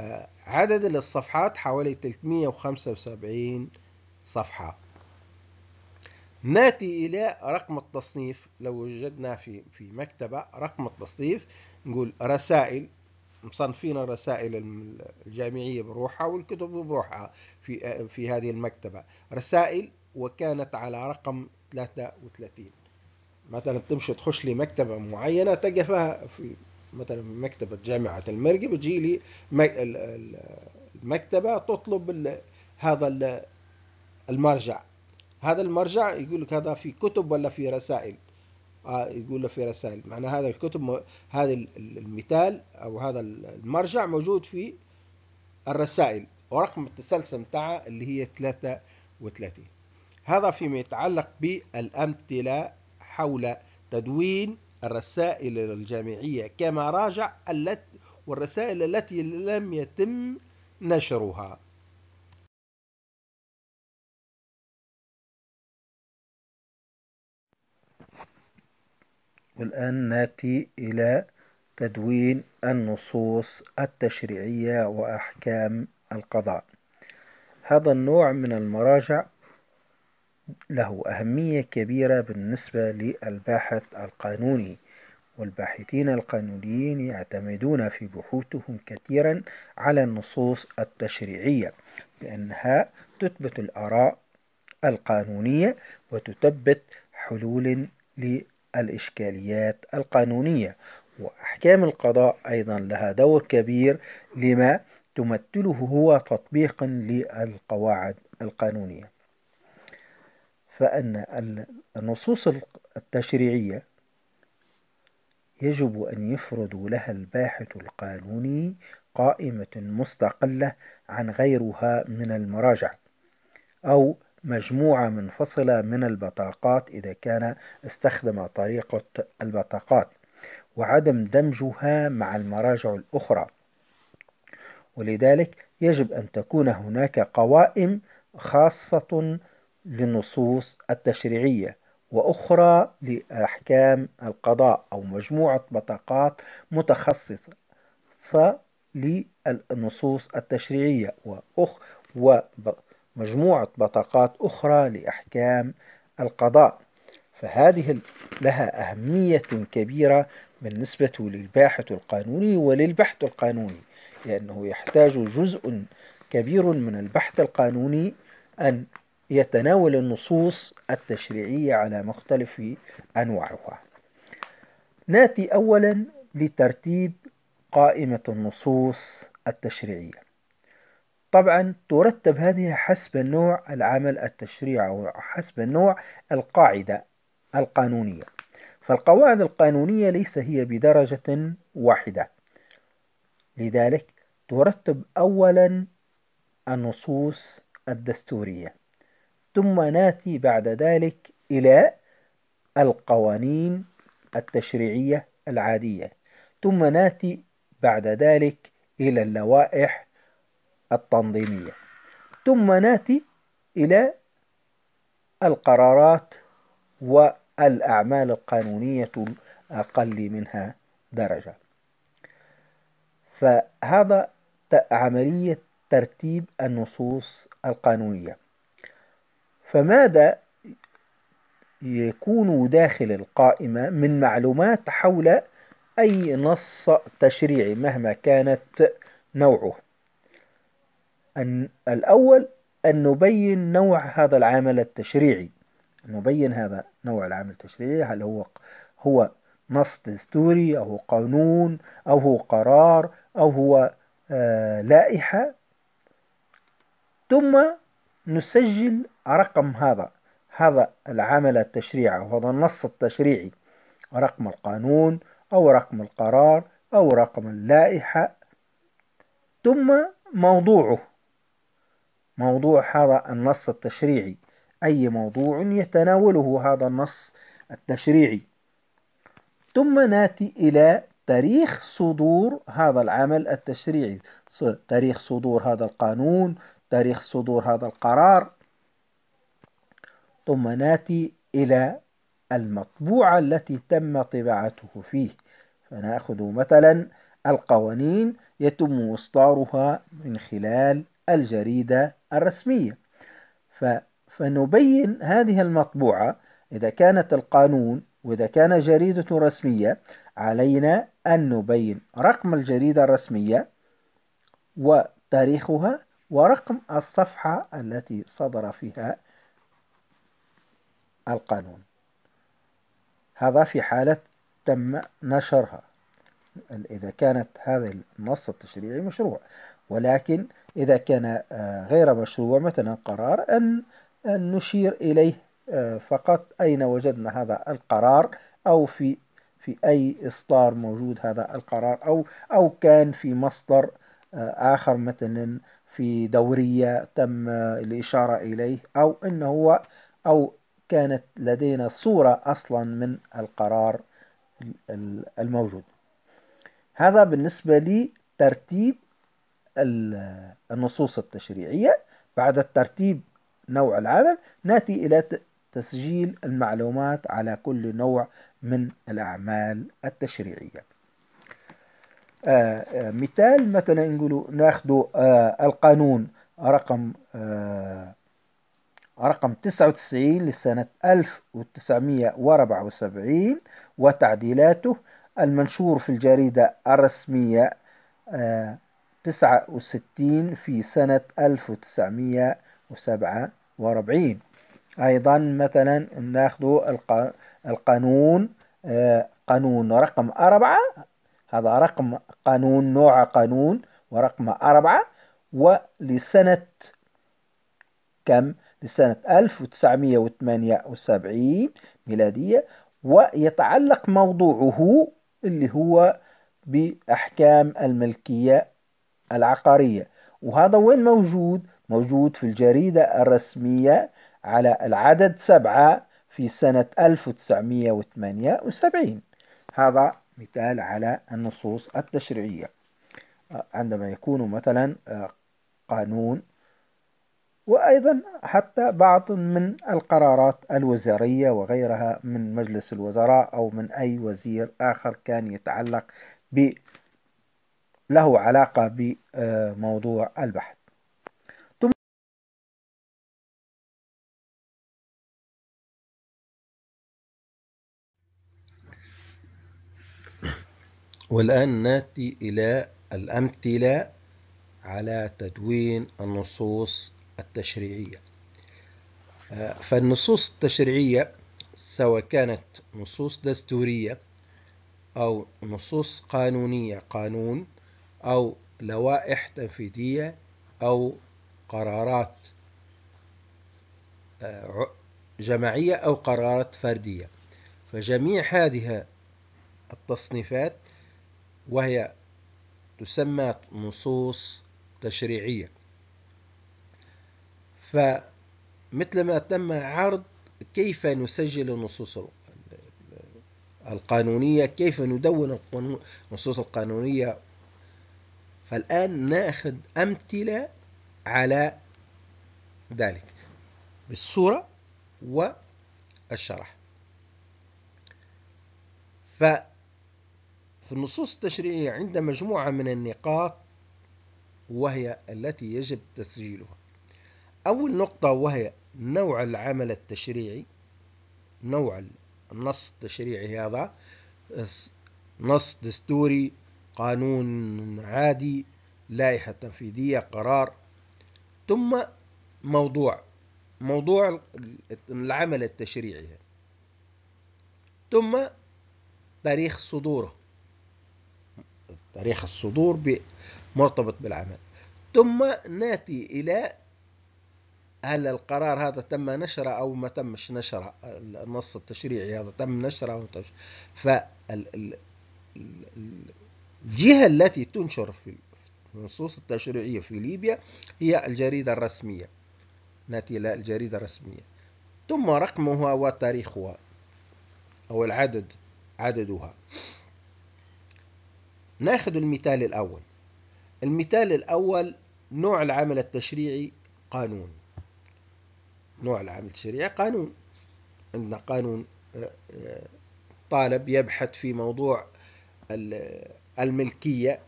آه، عدد الصفحات حوالي 375 صفحة ناتي إلى رقم التصنيف لو وجدنا في في مكتبة رقم التصنيف نقول رسائل مصنفين الرسائل الجامعية بروحها والكتب بروحها في آه، في هذه المكتبة رسائل وكانت على رقم 33 مثلا تمشي تخش لي مكتبة معينة تجي فيها في مثلا مكتبة جامعة المرج بتجي لي المكتبة تطلب هذا المرجع هذا المرجع يقول لك هذا في كتب ولا في رسائل آه يقول له في رسائل معنى هذا الكتب هذا المثال او هذا المرجع موجود في الرسائل ورقم التسلسل بتاعها اللي هي 33 هذا فيما يتعلق بالامثله حول تدوين الرسائل الجامعية كما راجع والرسائل التي لم يتم نشرها والآن نأتي إلى تدوين النصوص التشريعية وأحكام القضاء هذا النوع من المراجع له أهمية كبيرة بالنسبة للباحث القانوني والباحثين القانونيين يعتمدون في بحوثهم كثيرا على النصوص التشريعية لأنها تثبت الآراء القانونية وتثبت حلول للإشكاليات القانونية وأحكام القضاء أيضا لها دور كبير لما تمثله هو تطبيقا للقواعد القانونية فأن النصوص التشريعية يجب أن يفرض لها الباحث القانوني قائمة مستقلة عن غيرها من المراجع أو مجموعة منفصلة من البطاقات إذا كان استخدم طريقة البطاقات وعدم دمجها مع المراجع الأخرى ولذلك يجب أن تكون هناك قوائم خاصة للنصوص التشريعية وأخرى لأحكام القضاء أو مجموعة بطاقات متخصصة للنصوص التشريعية وأخ ومجموعة بطاقات أخرى لأحكام القضاء فهذه لها أهمية كبيرة بالنسبة للباحث القانوني وللبحث القانوني لأنه يحتاج جزء كبير من البحث القانوني أن يتناول النصوص التشريعية على مختلف أنواعها ناتي أولا لترتيب قائمة النصوص التشريعية طبعا ترتب هذه حسب النوع العمل التشريعي أو حسب النوع القاعدة القانونية فالقواعد القانونية ليس هي بدرجة واحدة لذلك ترتب أولا النصوص الدستورية ثم ناتي بعد ذلك إلى القوانين التشريعية العادية ثم ناتي بعد ذلك إلى اللوائح التنظيمية ثم ناتي إلى القرارات والأعمال القانونية الأقل منها درجة فهذا عملية ترتيب النصوص القانونية فماذا يكون داخل القائمة من معلومات حول أي نص تشريعي مهما كانت نوعه أن الأول أن نبين نوع هذا العمل التشريعي نبين هذا نوع العمل التشريعي هل هو هو نص دستوري أو قانون أو هو قرار أو هو آه، لائحة ثم نسجل رقم هذا هذا العمل التشريعي وهذا النص التشريعي رقم القانون أو رقم القرار أو رقم اللائحة ثم موضوعه موضوع هذا النص التشريعي أي موضوع يتناوله هذا النص التشريعي ثم ناتي إلى تاريخ صدور هذا العمل التشريعي تاريخ صدور هذا القانون تاريخ صدور هذا القرار ثم ناتي إلى المطبوعة التي تم طباعته فيه فنأخذ مثلا القوانين يتم إصدارها من خلال الجريدة الرسمية فنبين هذه المطبوعة إذا كانت القانون وإذا كان جريدة رسمية علينا أن نبين رقم الجريدة الرسمية وتاريخها ورقم الصفحة التي صدر فيها القانون هذا في حالة تم نشرها إذا كانت هذا النص التشريعي مشروع ولكن إذا كان آه، غير مشروع مثلا قرار أن نشير إليه آه، فقط أين وجدنا هذا القرار أو في في أي إصدار موجود هذا القرار أو أو كان في مصدر آه، آخر مثلا في دورية تم الإشارة إليه أو أنه هو أو كانت لدينا صورة أصلا من القرار الموجود هذا بالنسبة لترتيب النصوص التشريعية بعد الترتيب نوع العمل نأتي إلى تسجيل المعلومات على كل نوع من الأعمال التشريعية آه، آه، مثال مثلا نقولوا ناخذوا آه، القانون رقم رقم 99 لسنة 1974 وتعديلاته المنشور في الجريدة الرسمية 69 في سنة 1947 أيضا مثلا ناخذ القانون قانون رقم 4 هذا رقم قانون نوع قانون ورقم أربعة ولسنة كم لسنة 1978 ميلادية ويتعلق موضوعه اللي هو بأحكام الملكية العقارية وهذا وين موجود؟ موجود في الجريدة الرسمية على العدد سبعة في سنة 1978 هذا مثال على النصوص التشريعية آه، عندما يكون مثلا آه، قانون وأيضا حتى بعض من القرارات الوزارية وغيرها من مجلس الوزراء أو من أي وزير آخر كان يتعلق ب له علاقة بموضوع البحث والآن نأتي إلى الأمثلة على تدوين النصوص التشريعية آه، فالنصوص التشريعية سواء كانت نصوص دستورية أو نصوص قانونية قانون أو لوائح تنفيذية أو قرارات آه، جماعية أو قرارات فردية فجميع هذه التصنيفات وهي تسمى نصوص تشريعية فمثلما تم عرض كيف نسجل النصوص القانونية كيف ندون النصوص القانونية فالآن ناخذ أمثلة على ذلك بالصورة والشرح فالنصوص في النصوص التشريعية عند مجموعة من النقاط وهي التي يجب تسجيلها أول نقطة وهي نوع العمل التشريعي نوع النص التشريعي هذا نص دستوري قانون عادي لائحة تنفيذية قرار ثم موضوع موضوع العمل التشريعي ثم تاريخ صدوره تاريخ الصدور مرتبط بالعمل ثم ناتي إلى هل القرار هذا تم نشره أو ما تمش نشره النص التشريعي هذا تم نشره أو تمش التي تنشر في النصوص التشريعية في ليبيا هي الجريدة الرسمية ناتي إلى الجريدة الرسمية ثم رقمها وتاريخها أو العدد عددها ناخد المثال الأول المثال الأول نوع العمل التشريعي قانون نوع العمل التشريعي قانون عندنا قانون آه، آه، طالب يبحث في موضوع آه، الملكية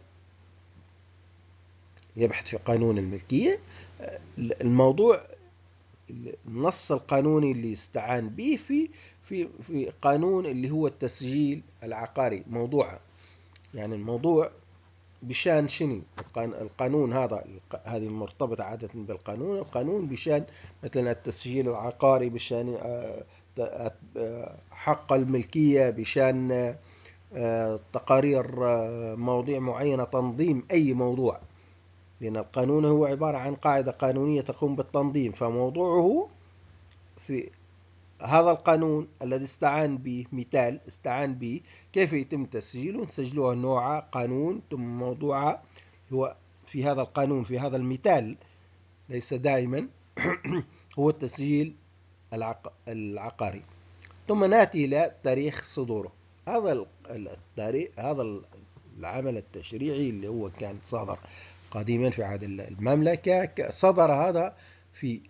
يبحث في قانون الملكية الموضوع النص القانوني اللي استعان به في في في قانون اللي هو التسجيل العقاري موضوع يعني الموضوع بشان شنو القانون هذا هذه مرتبطة عادة بالقانون القانون بشان مثلا التسجيل العقاري بشان آه، آه، حق الملكية بشان آه، تقارير مواضيع معينة تنظيم أي موضوع لأن القانون هو عبارة عن قاعدة قانونية تقوم بالتنظيم فموضوعه في هذا القانون الذي استعان به مثال استعان به كيف يتم تسجيله نسجلوها نوعا قانون ثم موضوعا هو في هذا القانون في هذا المثال ليس دائما هو التسجيل العق... العقاري ثم ناتي إلى تاريخ صدوره هذا التاريخ هذا العمل التشريعي اللي هو كان صدر قديما في عهد المملكة صدر هذا في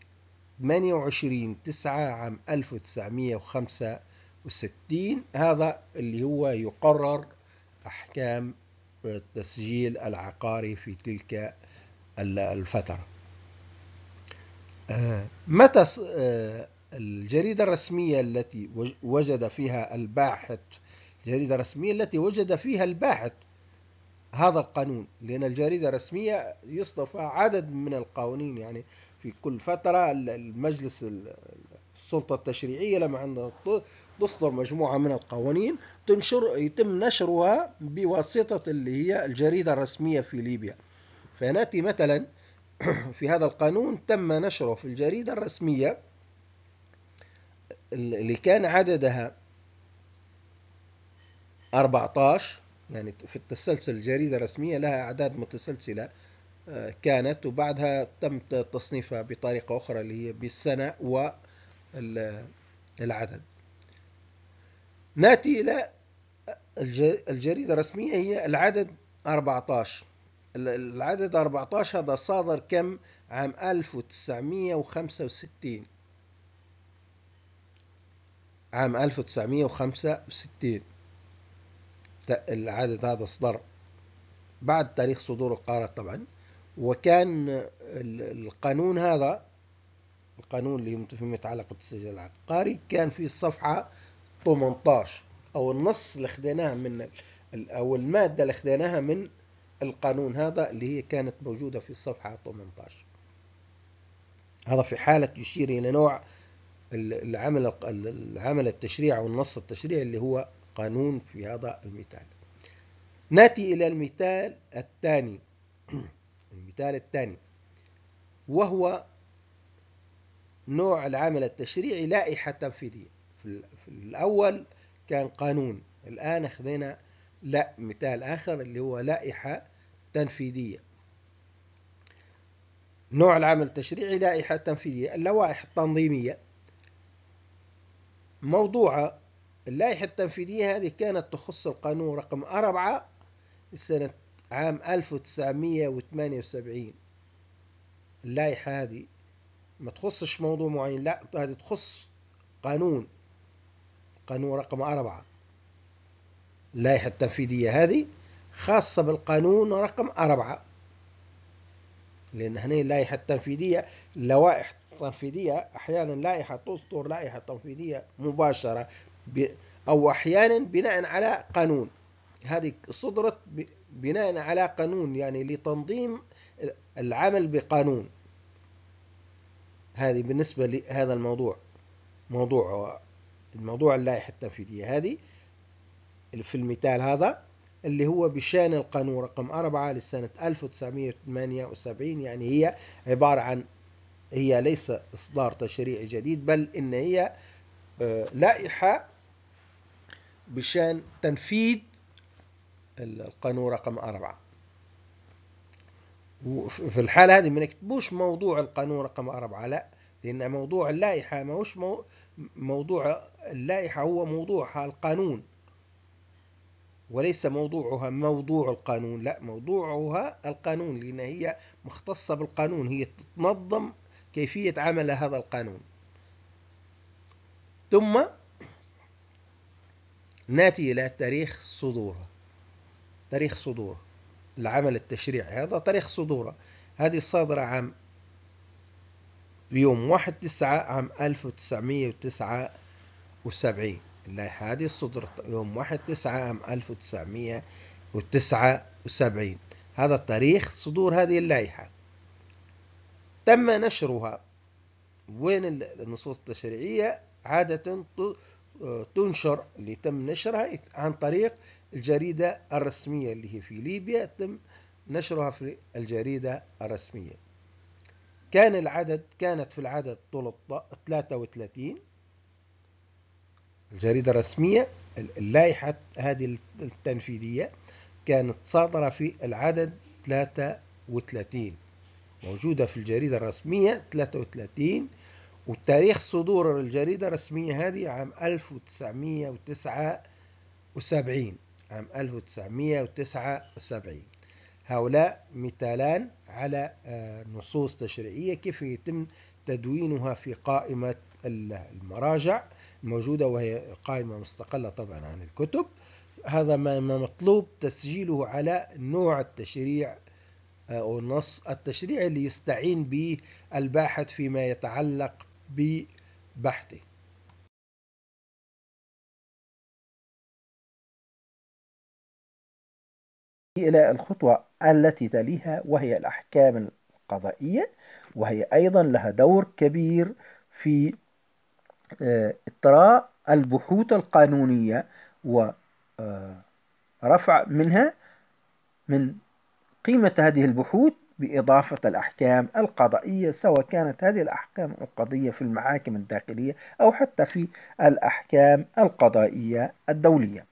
28 9 عام 1965 هذا اللي هو يقرر أحكام التسجيل العقاري في تلك الفترة آه، متى آه، الجريدة الرسمية التي وجد فيها الباحث الجريدة الرسمية التي وجد فيها الباحث هذا القانون لأن الجريدة الرسمية يصدر فيها عدد من القوانين يعني في كل فترة المجلس السلطة التشريعية لما عندها تصدر مجموعة من القوانين تنشر يتم نشرها بواسطة اللي هي الجريدة الرسمية في ليبيا فنأتي مثلا في هذا القانون تم نشره في الجريدة الرسمية اللي كان عددها 14 يعني في التسلسل الجريدة الرسمية لها أعداد متسلسلة كانت وبعدها تم تصنيفها بطريقة أخرى اللي هي بالسنة والعدد ناتي إلى الجريدة الرسمية هي العدد 14 العدد 14 هذا صادر كم عام 1965 عام 1965 العدد هذا صدر بعد تاريخ صدور القارة طبعا وكان القانون هذا القانون اللي فيما يتعلق بالتسجيل العقاري كان في الصفحة 18 أو النص اللي خديناه من أو المادة اللي خديناها من القانون هذا اللي هي كانت موجودة في الصفحة 18 هذا في حالة يشير إلى نوع العمل العمل التشريع أو النص التشريعي اللي هو قانون في هذا المثال ناتي إلى المثال الثاني المثال الثاني وهو نوع العمل التشريعي لائحة تنفيذية في الأول كان قانون الآن أخذنا لا مثال آخر اللي هو لائحة تنفيذية نوع العمل التشريعي لائحة تنفيذية اللوائح التنظيمية موضوعة اللائحة التنفيذية هذه كانت تخص القانون رقم أربعة لسنة عام 1978 اللائحة هذه ما تخصش موضوع معين لا هذه تخص قانون قانون رقم أربعة اللائحة التنفيذية هذه خاصة بالقانون رقم أربعة لأن هنا اللائحة التنفيذية اللوائح التنفيذية أحيانا لائحة تصدر لائحة تنفيذية مباشرة أو أحيانا بناء على قانون هذه صدرت بناء على قانون يعني لتنظيم العمل بقانون هذه بالنسبة لهذا الموضوع موضوع الموضوع اللائحة التنفيذية هذه في المثال هذا اللي هو بشان القانون رقم أربعة لسنة 1978 يعني هي عبارة عن هي ليس إصدار تشريعي جديد بل إن هي آه، لائحة بشان تنفيذ القانون رقم أربعة وفي الحالة هذه ما نكتبوش موضوع القانون رقم أربعة لا لأن موضوع اللائحة ماهوش مو موضوع اللائحة هو موضوعها القانون وليس موضوعها موضوع القانون لا موضوعها القانون لأن هي مختصة بالقانون هي تنظم كيفية عمل هذا القانون ثم ناتي إلى تاريخ صدورها تاريخ صدور العمل التشريعي هذا تاريخ صدوره هذه صادرة عام يوم واحد تسعة عام ألف وتسعمية وتسعة وسبعين اللائحة هذه صدرت يوم واحد تسعة عام ألف وتسعمية وتسعة وسبعين هذا تاريخ صدور هذه اللائحة تم نشرها وين النصوص التشريعية عادة تنشر اللي تم نشرها عن طريق الجريدة الرسمية اللي هي في ليبيا تم نشرها في الجريدة الرسمية كان العدد كانت في العدد 33 الجريدة الرسمية اللائحة هذه التنفيذية كانت صادرة في العدد 33 موجودة في الجريدة الرسمية 33 والتاريخ صدور الجريدة الرسمية هذه عام 1979 عام 1979 هؤلاء مثالان على آه، نصوص تشريعية كيف يتم تدوينها في قائمة المراجع الموجودة وهي قائمة مستقلة طبعا عن الكتب هذا ما مطلوب تسجيله على نوع التشريع آه، أو نص التشريع اللي يستعين به الباحث فيما يتعلق ببحثه إلى الخطوة التي تليها وهي الأحكام القضائية وهي أيضا لها دور كبير في آه، إطراء البحوث القانونية ورفع آه، منها من قيمة هذه البحوث بإضافة الأحكام القضائية سواء كانت هذه الأحكام القضية في المحاكم الداخلية أو حتى في الأحكام القضائية الدولية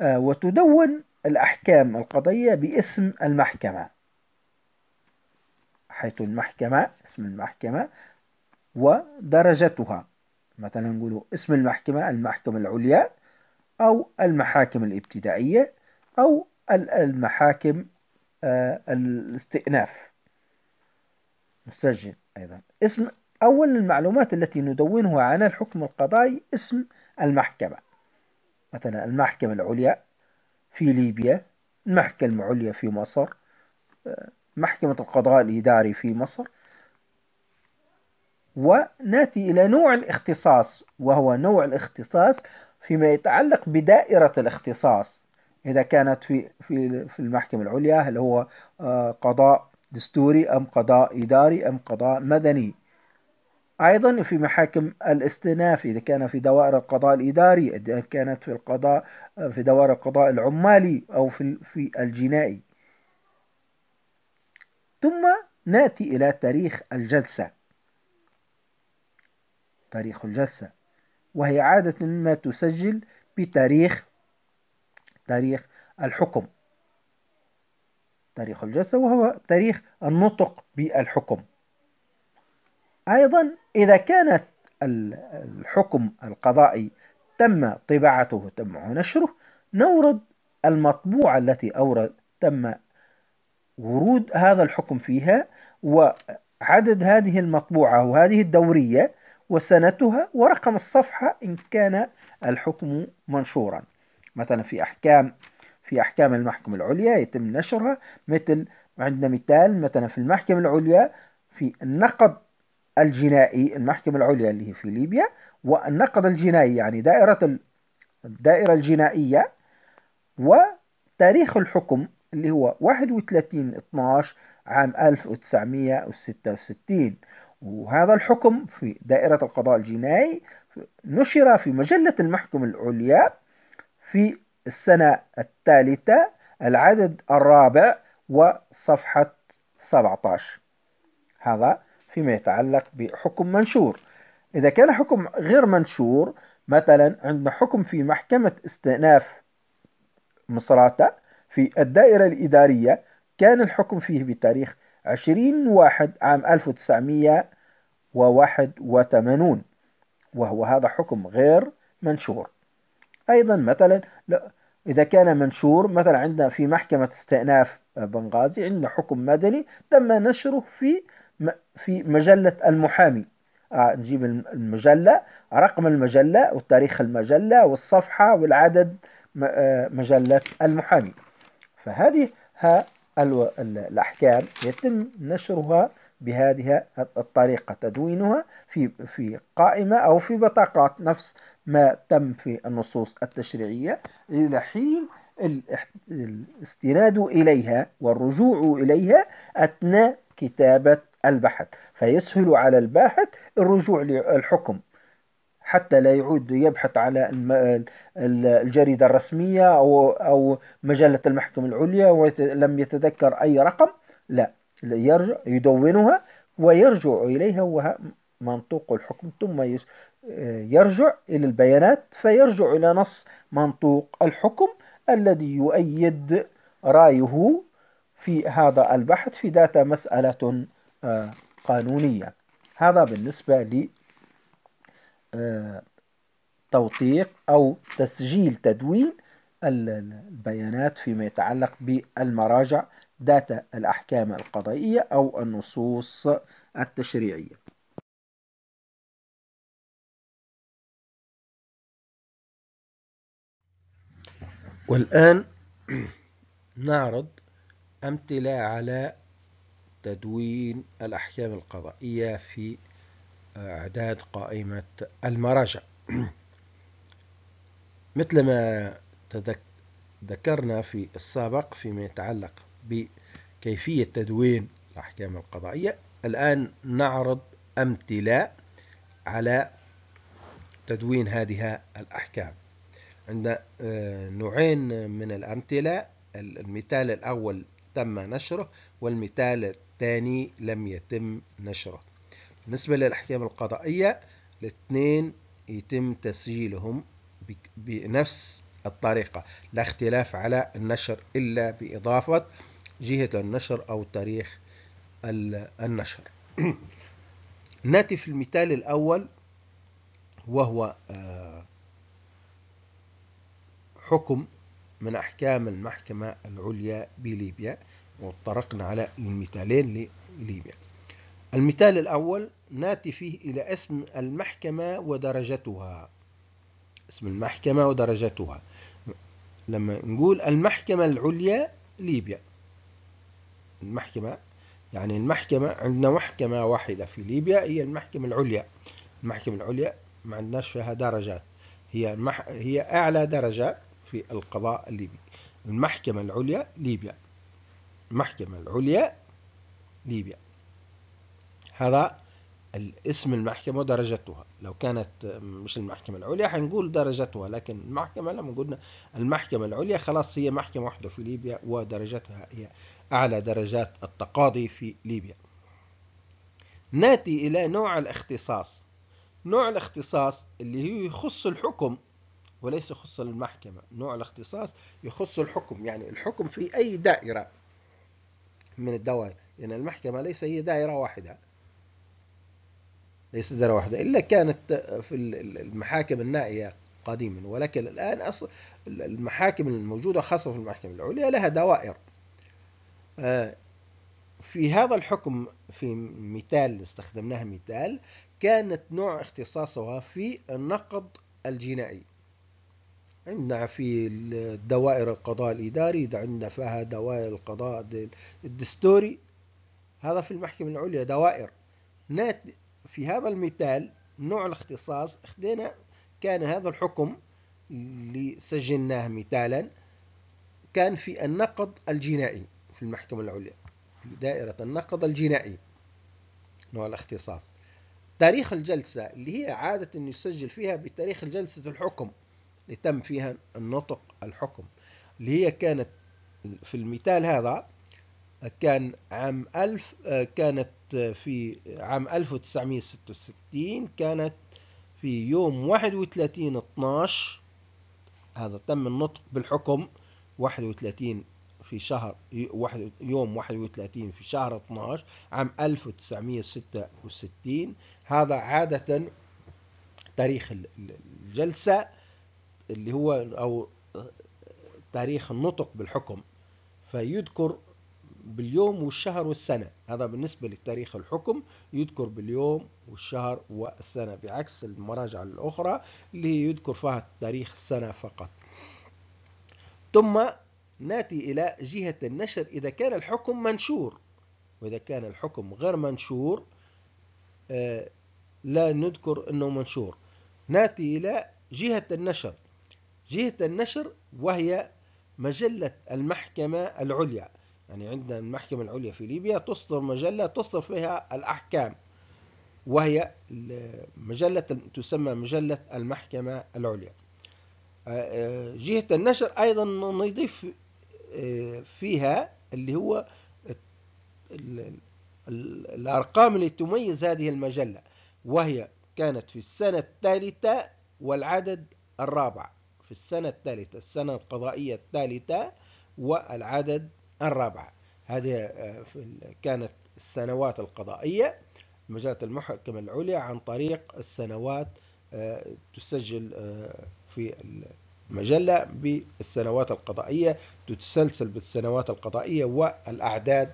آه، وتدون الأحكام القضية باسم المحكمة حيث المحكمة اسم المحكمة ودرجتها مثلا نقول اسم المحكمة المحكمة العليا أو المحاكم الابتدائية أو المحاكم آه، الاستئناف مسجل أيضا اسم أول المعلومات التي ندونها عن الحكم القضائي اسم المحكمة مثلا المحكمة العليا في ليبيا المحكمة العليا في مصر آه، محكمة القضاء الإداري في مصر وناتي إلى نوع الاختصاص وهو نوع الاختصاص فيما يتعلق بدائرة الاختصاص إذا كانت في في في المحكمة العليا هل هو آه، قضاء دستوري أم قضاء إداري أم قضاء مدني أيضا في محاكم الاستئناف إذا كان في دوائر القضاء الإداري إذا كانت في القضاء آه، في دوائر القضاء العمالي أو في في الجنائي ثم ناتي إلى تاريخ الجلسة تاريخ الجلسة وهي عادة ما تسجل بتاريخ تاريخ الحكم تاريخ الجلسة وهو تاريخ النطق بالحكم أيضا إذا كانت الحكم القضائي تم طباعته تم نشره نورد المطبوعة التي أورد تم ورود هذا الحكم فيها وعدد هذه المطبوعة وهذه الدورية وسنتها ورقم الصفحة إن كان الحكم منشورا مثلا في أحكام في أحكام المحكمة العليا يتم نشرها مثل عندنا مثال مثلا في المحكمة العليا في النقد الجنائي المحكمة العليا اللي هي في ليبيا والنقد الجنائي يعني دائرة الدائرة الجنائية وتاريخ الحكم اللي هو 31 12 عام 1966 وهذا الحكم في دائرة القضاء الجنائي نشر في مجلة المحكمة العليا في السنة الثالثة العدد الرابع وصفحة 17 هذا فيما يتعلق بحكم منشور إذا كان حكم غير منشور مثلا عندنا حكم في محكمة استئناف مصراتة في الدائرة الإدارية كان الحكم فيه بتاريخ 20 واحد عام 1981 وهو هذا حكم غير منشور أيضا مثلا إذا كان منشور مثلا عندنا في محكمة استئناف بنغازي عندنا حكم مدني تم نشره في في مجلة المحامي آه، نجيب المجلة رقم المجلة وتاريخ المجلة والصفحة والعدد آه، مجلة المحامي فهذه ها الأحكام يتم نشرها بهذه الطريقة تدوينها في في قائمة أو في بطاقات نفس ما تم في النصوص التشريعية إلى حين الاستناد إليها والرجوع إليها أثناء كتابة البحث فيسهل على الباحث الرجوع للحكم حتى لا يعود يبحث على الجريدة الرسمية أو أو مجلة المحكمة العليا ولم يتذكر أي رقم لا يدونها ويرجع إليها وهو منطوق الحكم ثم يرجع إلى البيانات فيرجع إلى نص منطوق الحكم الذي يؤيد رأيه في هذا البحث في ذات مسألة آه، قانونية هذا بالنسبة لتوثيق آه، أو تسجيل تدوين البيانات فيما يتعلق بالمراجع ذات الأحكام القضائية أو النصوص التشريعية والآن نعرض أمثلة على تدوين الأحكام القضائية في إعداد قائمة المراجع مثل ما ذكرنا في السابق فيما يتعلق بكيفية تدوين الأحكام القضائية الآن نعرض أمثلة على تدوين هذه الأحكام عندنا آه، نوعين من الأمثلة المثال الأول تم نشره والمثال الثاني لم يتم نشره بالنسبة للأحكام القضائية الاثنين يتم تسجيلهم بنفس الطريقة لا اختلاف على النشر إلا بإضافة جهة النشر أو تاريخ النشر ناتي في المثال الأول وهو آه حكم من أحكام المحكمة العليا بليبيا وطرقنا على المثالين لليبيا المثال الأول ناتي فيه إلى اسم المحكمة ودرجتها اسم المحكمة ودرجتها لما نقول المحكمة العليا ليبيا المحكمة يعني المحكمة عندنا محكمة واحدة في ليبيا هي المحكمة العليا المحكمة العليا ما عندناش فيها درجات هي المح... هي أعلى درجة في القضاء الليبي المحكمة العليا ليبيا المحكمة العليا ليبيا هذا الاسم المحكمة ودرجتها لو كانت مش المحكمة العليا حنقول درجتها لكن المحكمة لما قلنا المحكمة العليا خلاص هي محكمة واحدة في ليبيا ودرجتها هي أعلى درجات التقاضي في ليبيا ناتي إلى نوع الاختصاص نوع الاختصاص اللي هو يخص الحكم وليس يخص المحكمة نوع الاختصاص يخص الحكم يعني الحكم في أي دائرة من الدوائر لأن يعني المحكمة ليس هي دائرة واحدة ليس دائرة واحدة إلا كانت في المحاكم النائية قديما ولكن الآن أصل المحاكم الموجودة خاصة في المحكمة العليا لها دوائر آه، في هذا الحكم في مثال استخدمناها مثال كانت نوع اختصاصها في النقض الجنائي عندنا في الدوائر القضاء الإداري عندنا فيها دوائر القضاء الدستوري هذا في المحكمة العليا دوائر نات في هذا المثال نوع الاختصاص اخذنا كان هذا الحكم اللي سجلناه مثالا كان في النقض الجنائي في المحكمة العليا في دائرة النقض الجنائي نوع الاختصاص تاريخ الجلسة اللي هي عادة يسجل فيها بتاريخ جلسة الحكم لتم فيها النطق الحكم اللي هي كانت في المثال هذا كان عام ألف كانت في عام 1966 كانت في يوم 31 12 هذا تم النطق بالحكم 31 في شهر يوم 31 في شهر 12 عام 1966 هذا عادة تاريخ الجلسة اللي هو أو تاريخ النطق بالحكم فيذكر باليوم والشهر والسنة هذا بالنسبة لتاريخ الحكم يذكر باليوم والشهر والسنة بعكس المراجع الأخرى اللي يذكر فيها تاريخ السنة فقط ثم ناتي إلى جهة النشر إذا كان الحكم منشور وإذا كان الحكم غير منشور آه، لا نذكر أنه منشور ناتي إلى جهة النشر جهة النشر وهي مجلة المحكمة العليا يعني عندنا المحكمة العليا في ليبيا تصدر مجلة تصدر فيها الأحكام وهي مجلة تسمى مجلة المحكمة العليا جهة النشر أيضا نضيف آه، فيها اللي هو الأرقام اللي تميز هذه المجلة وهي كانت في السنة الثالثة والعدد الرابع في السنة الثالثة السنة القضائية الثالثة والعدد الرابع هذه آه، كانت السنوات القضائية مجلة المحكمة العليا عن طريق السنوات آه، تسجل آه، في المجلة بالسنوات القضائية تتسلسل بالسنوات القضائية والأعداد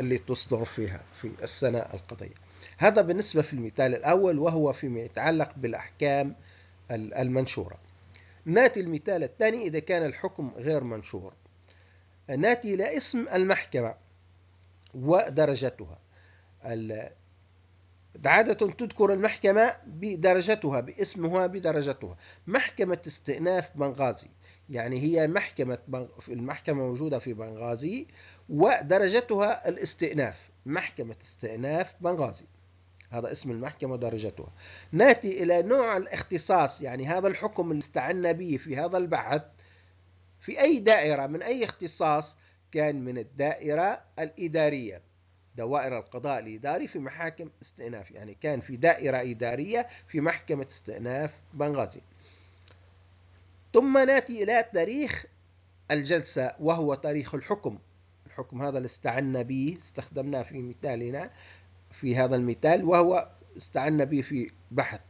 اللي تصدر فيها في السنة القضية هذا بالنسبة في المثال الأول وهو فيما يتعلق بالأحكام المنشورة ناتي المثال الثاني إذا كان الحكم غير منشور ناتي إلى اسم المحكمة ودرجتها عادة تذكر المحكمة بدرجتها باسمها بدرجتها محكمة استئناف بنغازي يعني هي محكمة المحكمة موجودة في بنغازي ودرجتها الاستئناف محكمة استئناف بنغازي هذا اسم المحكمة ودرجتها نأتي إلى نوع الاختصاص يعني هذا الحكم اللي استعنا به في هذا البحث في أي دائرة من أي اختصاص كان من الدائرة الإدارية دوائر القضاء الإداري في محاكم استئناف يعني كان في دائرة إدارية في محكمة استئناف بنغازي ثم نأتي إلى تاريخ الجلسة وهو تاريخ الحكم الحكم هذا اللي استعنا به استخدمناه في مثالنا في هذا المثال وهو استعنا به في بحث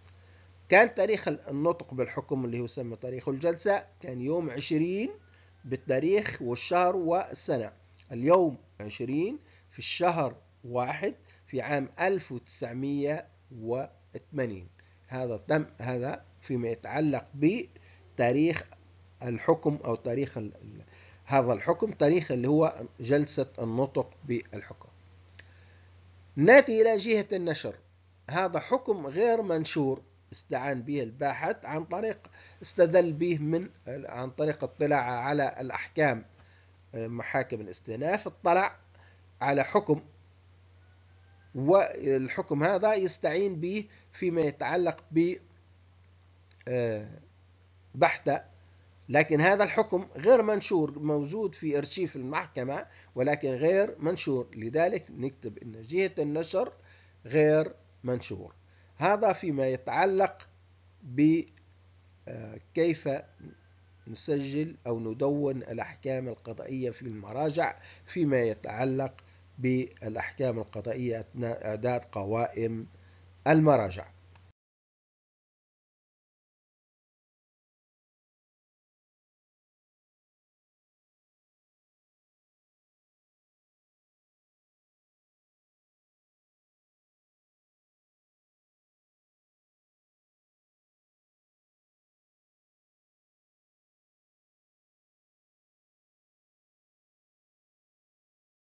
كان تاريخ النطق بالحكم اللي هو يسمى تاريخ الجلسة كان يوم عشرين بالتاريخ والشهر والسنة اليوم عشرين في الشهر واحد في عام 1980 هذا تم هذا فيما يتعلق بتاريخ الحكم أو تاريخ هذا الحكم تاريخ اللي هو جلسة النطق بالحكم ناتي إلى جهة النشر هذا حكم غير منشور استعان به الباحث عن طريق استدل به من عن طريق اطلاعه على الأحكام آه، محاكم الاستئناف اطلع على حكم والحكم هذا يستعين به فيما يتعلق ب آه، بحثه لكن هذا الحكم غير منشور موجود في أرشيف المحكمة ولكن غير منشور لذلك نكتب أن جهة النشر غير منشور هذا فيما يتعلق بكيف آه، نسجل أو ندون الأحكام القضائية في المراجع فيما يتعلق بالأحكام القضائية أثناء إعداد قوائم المراجع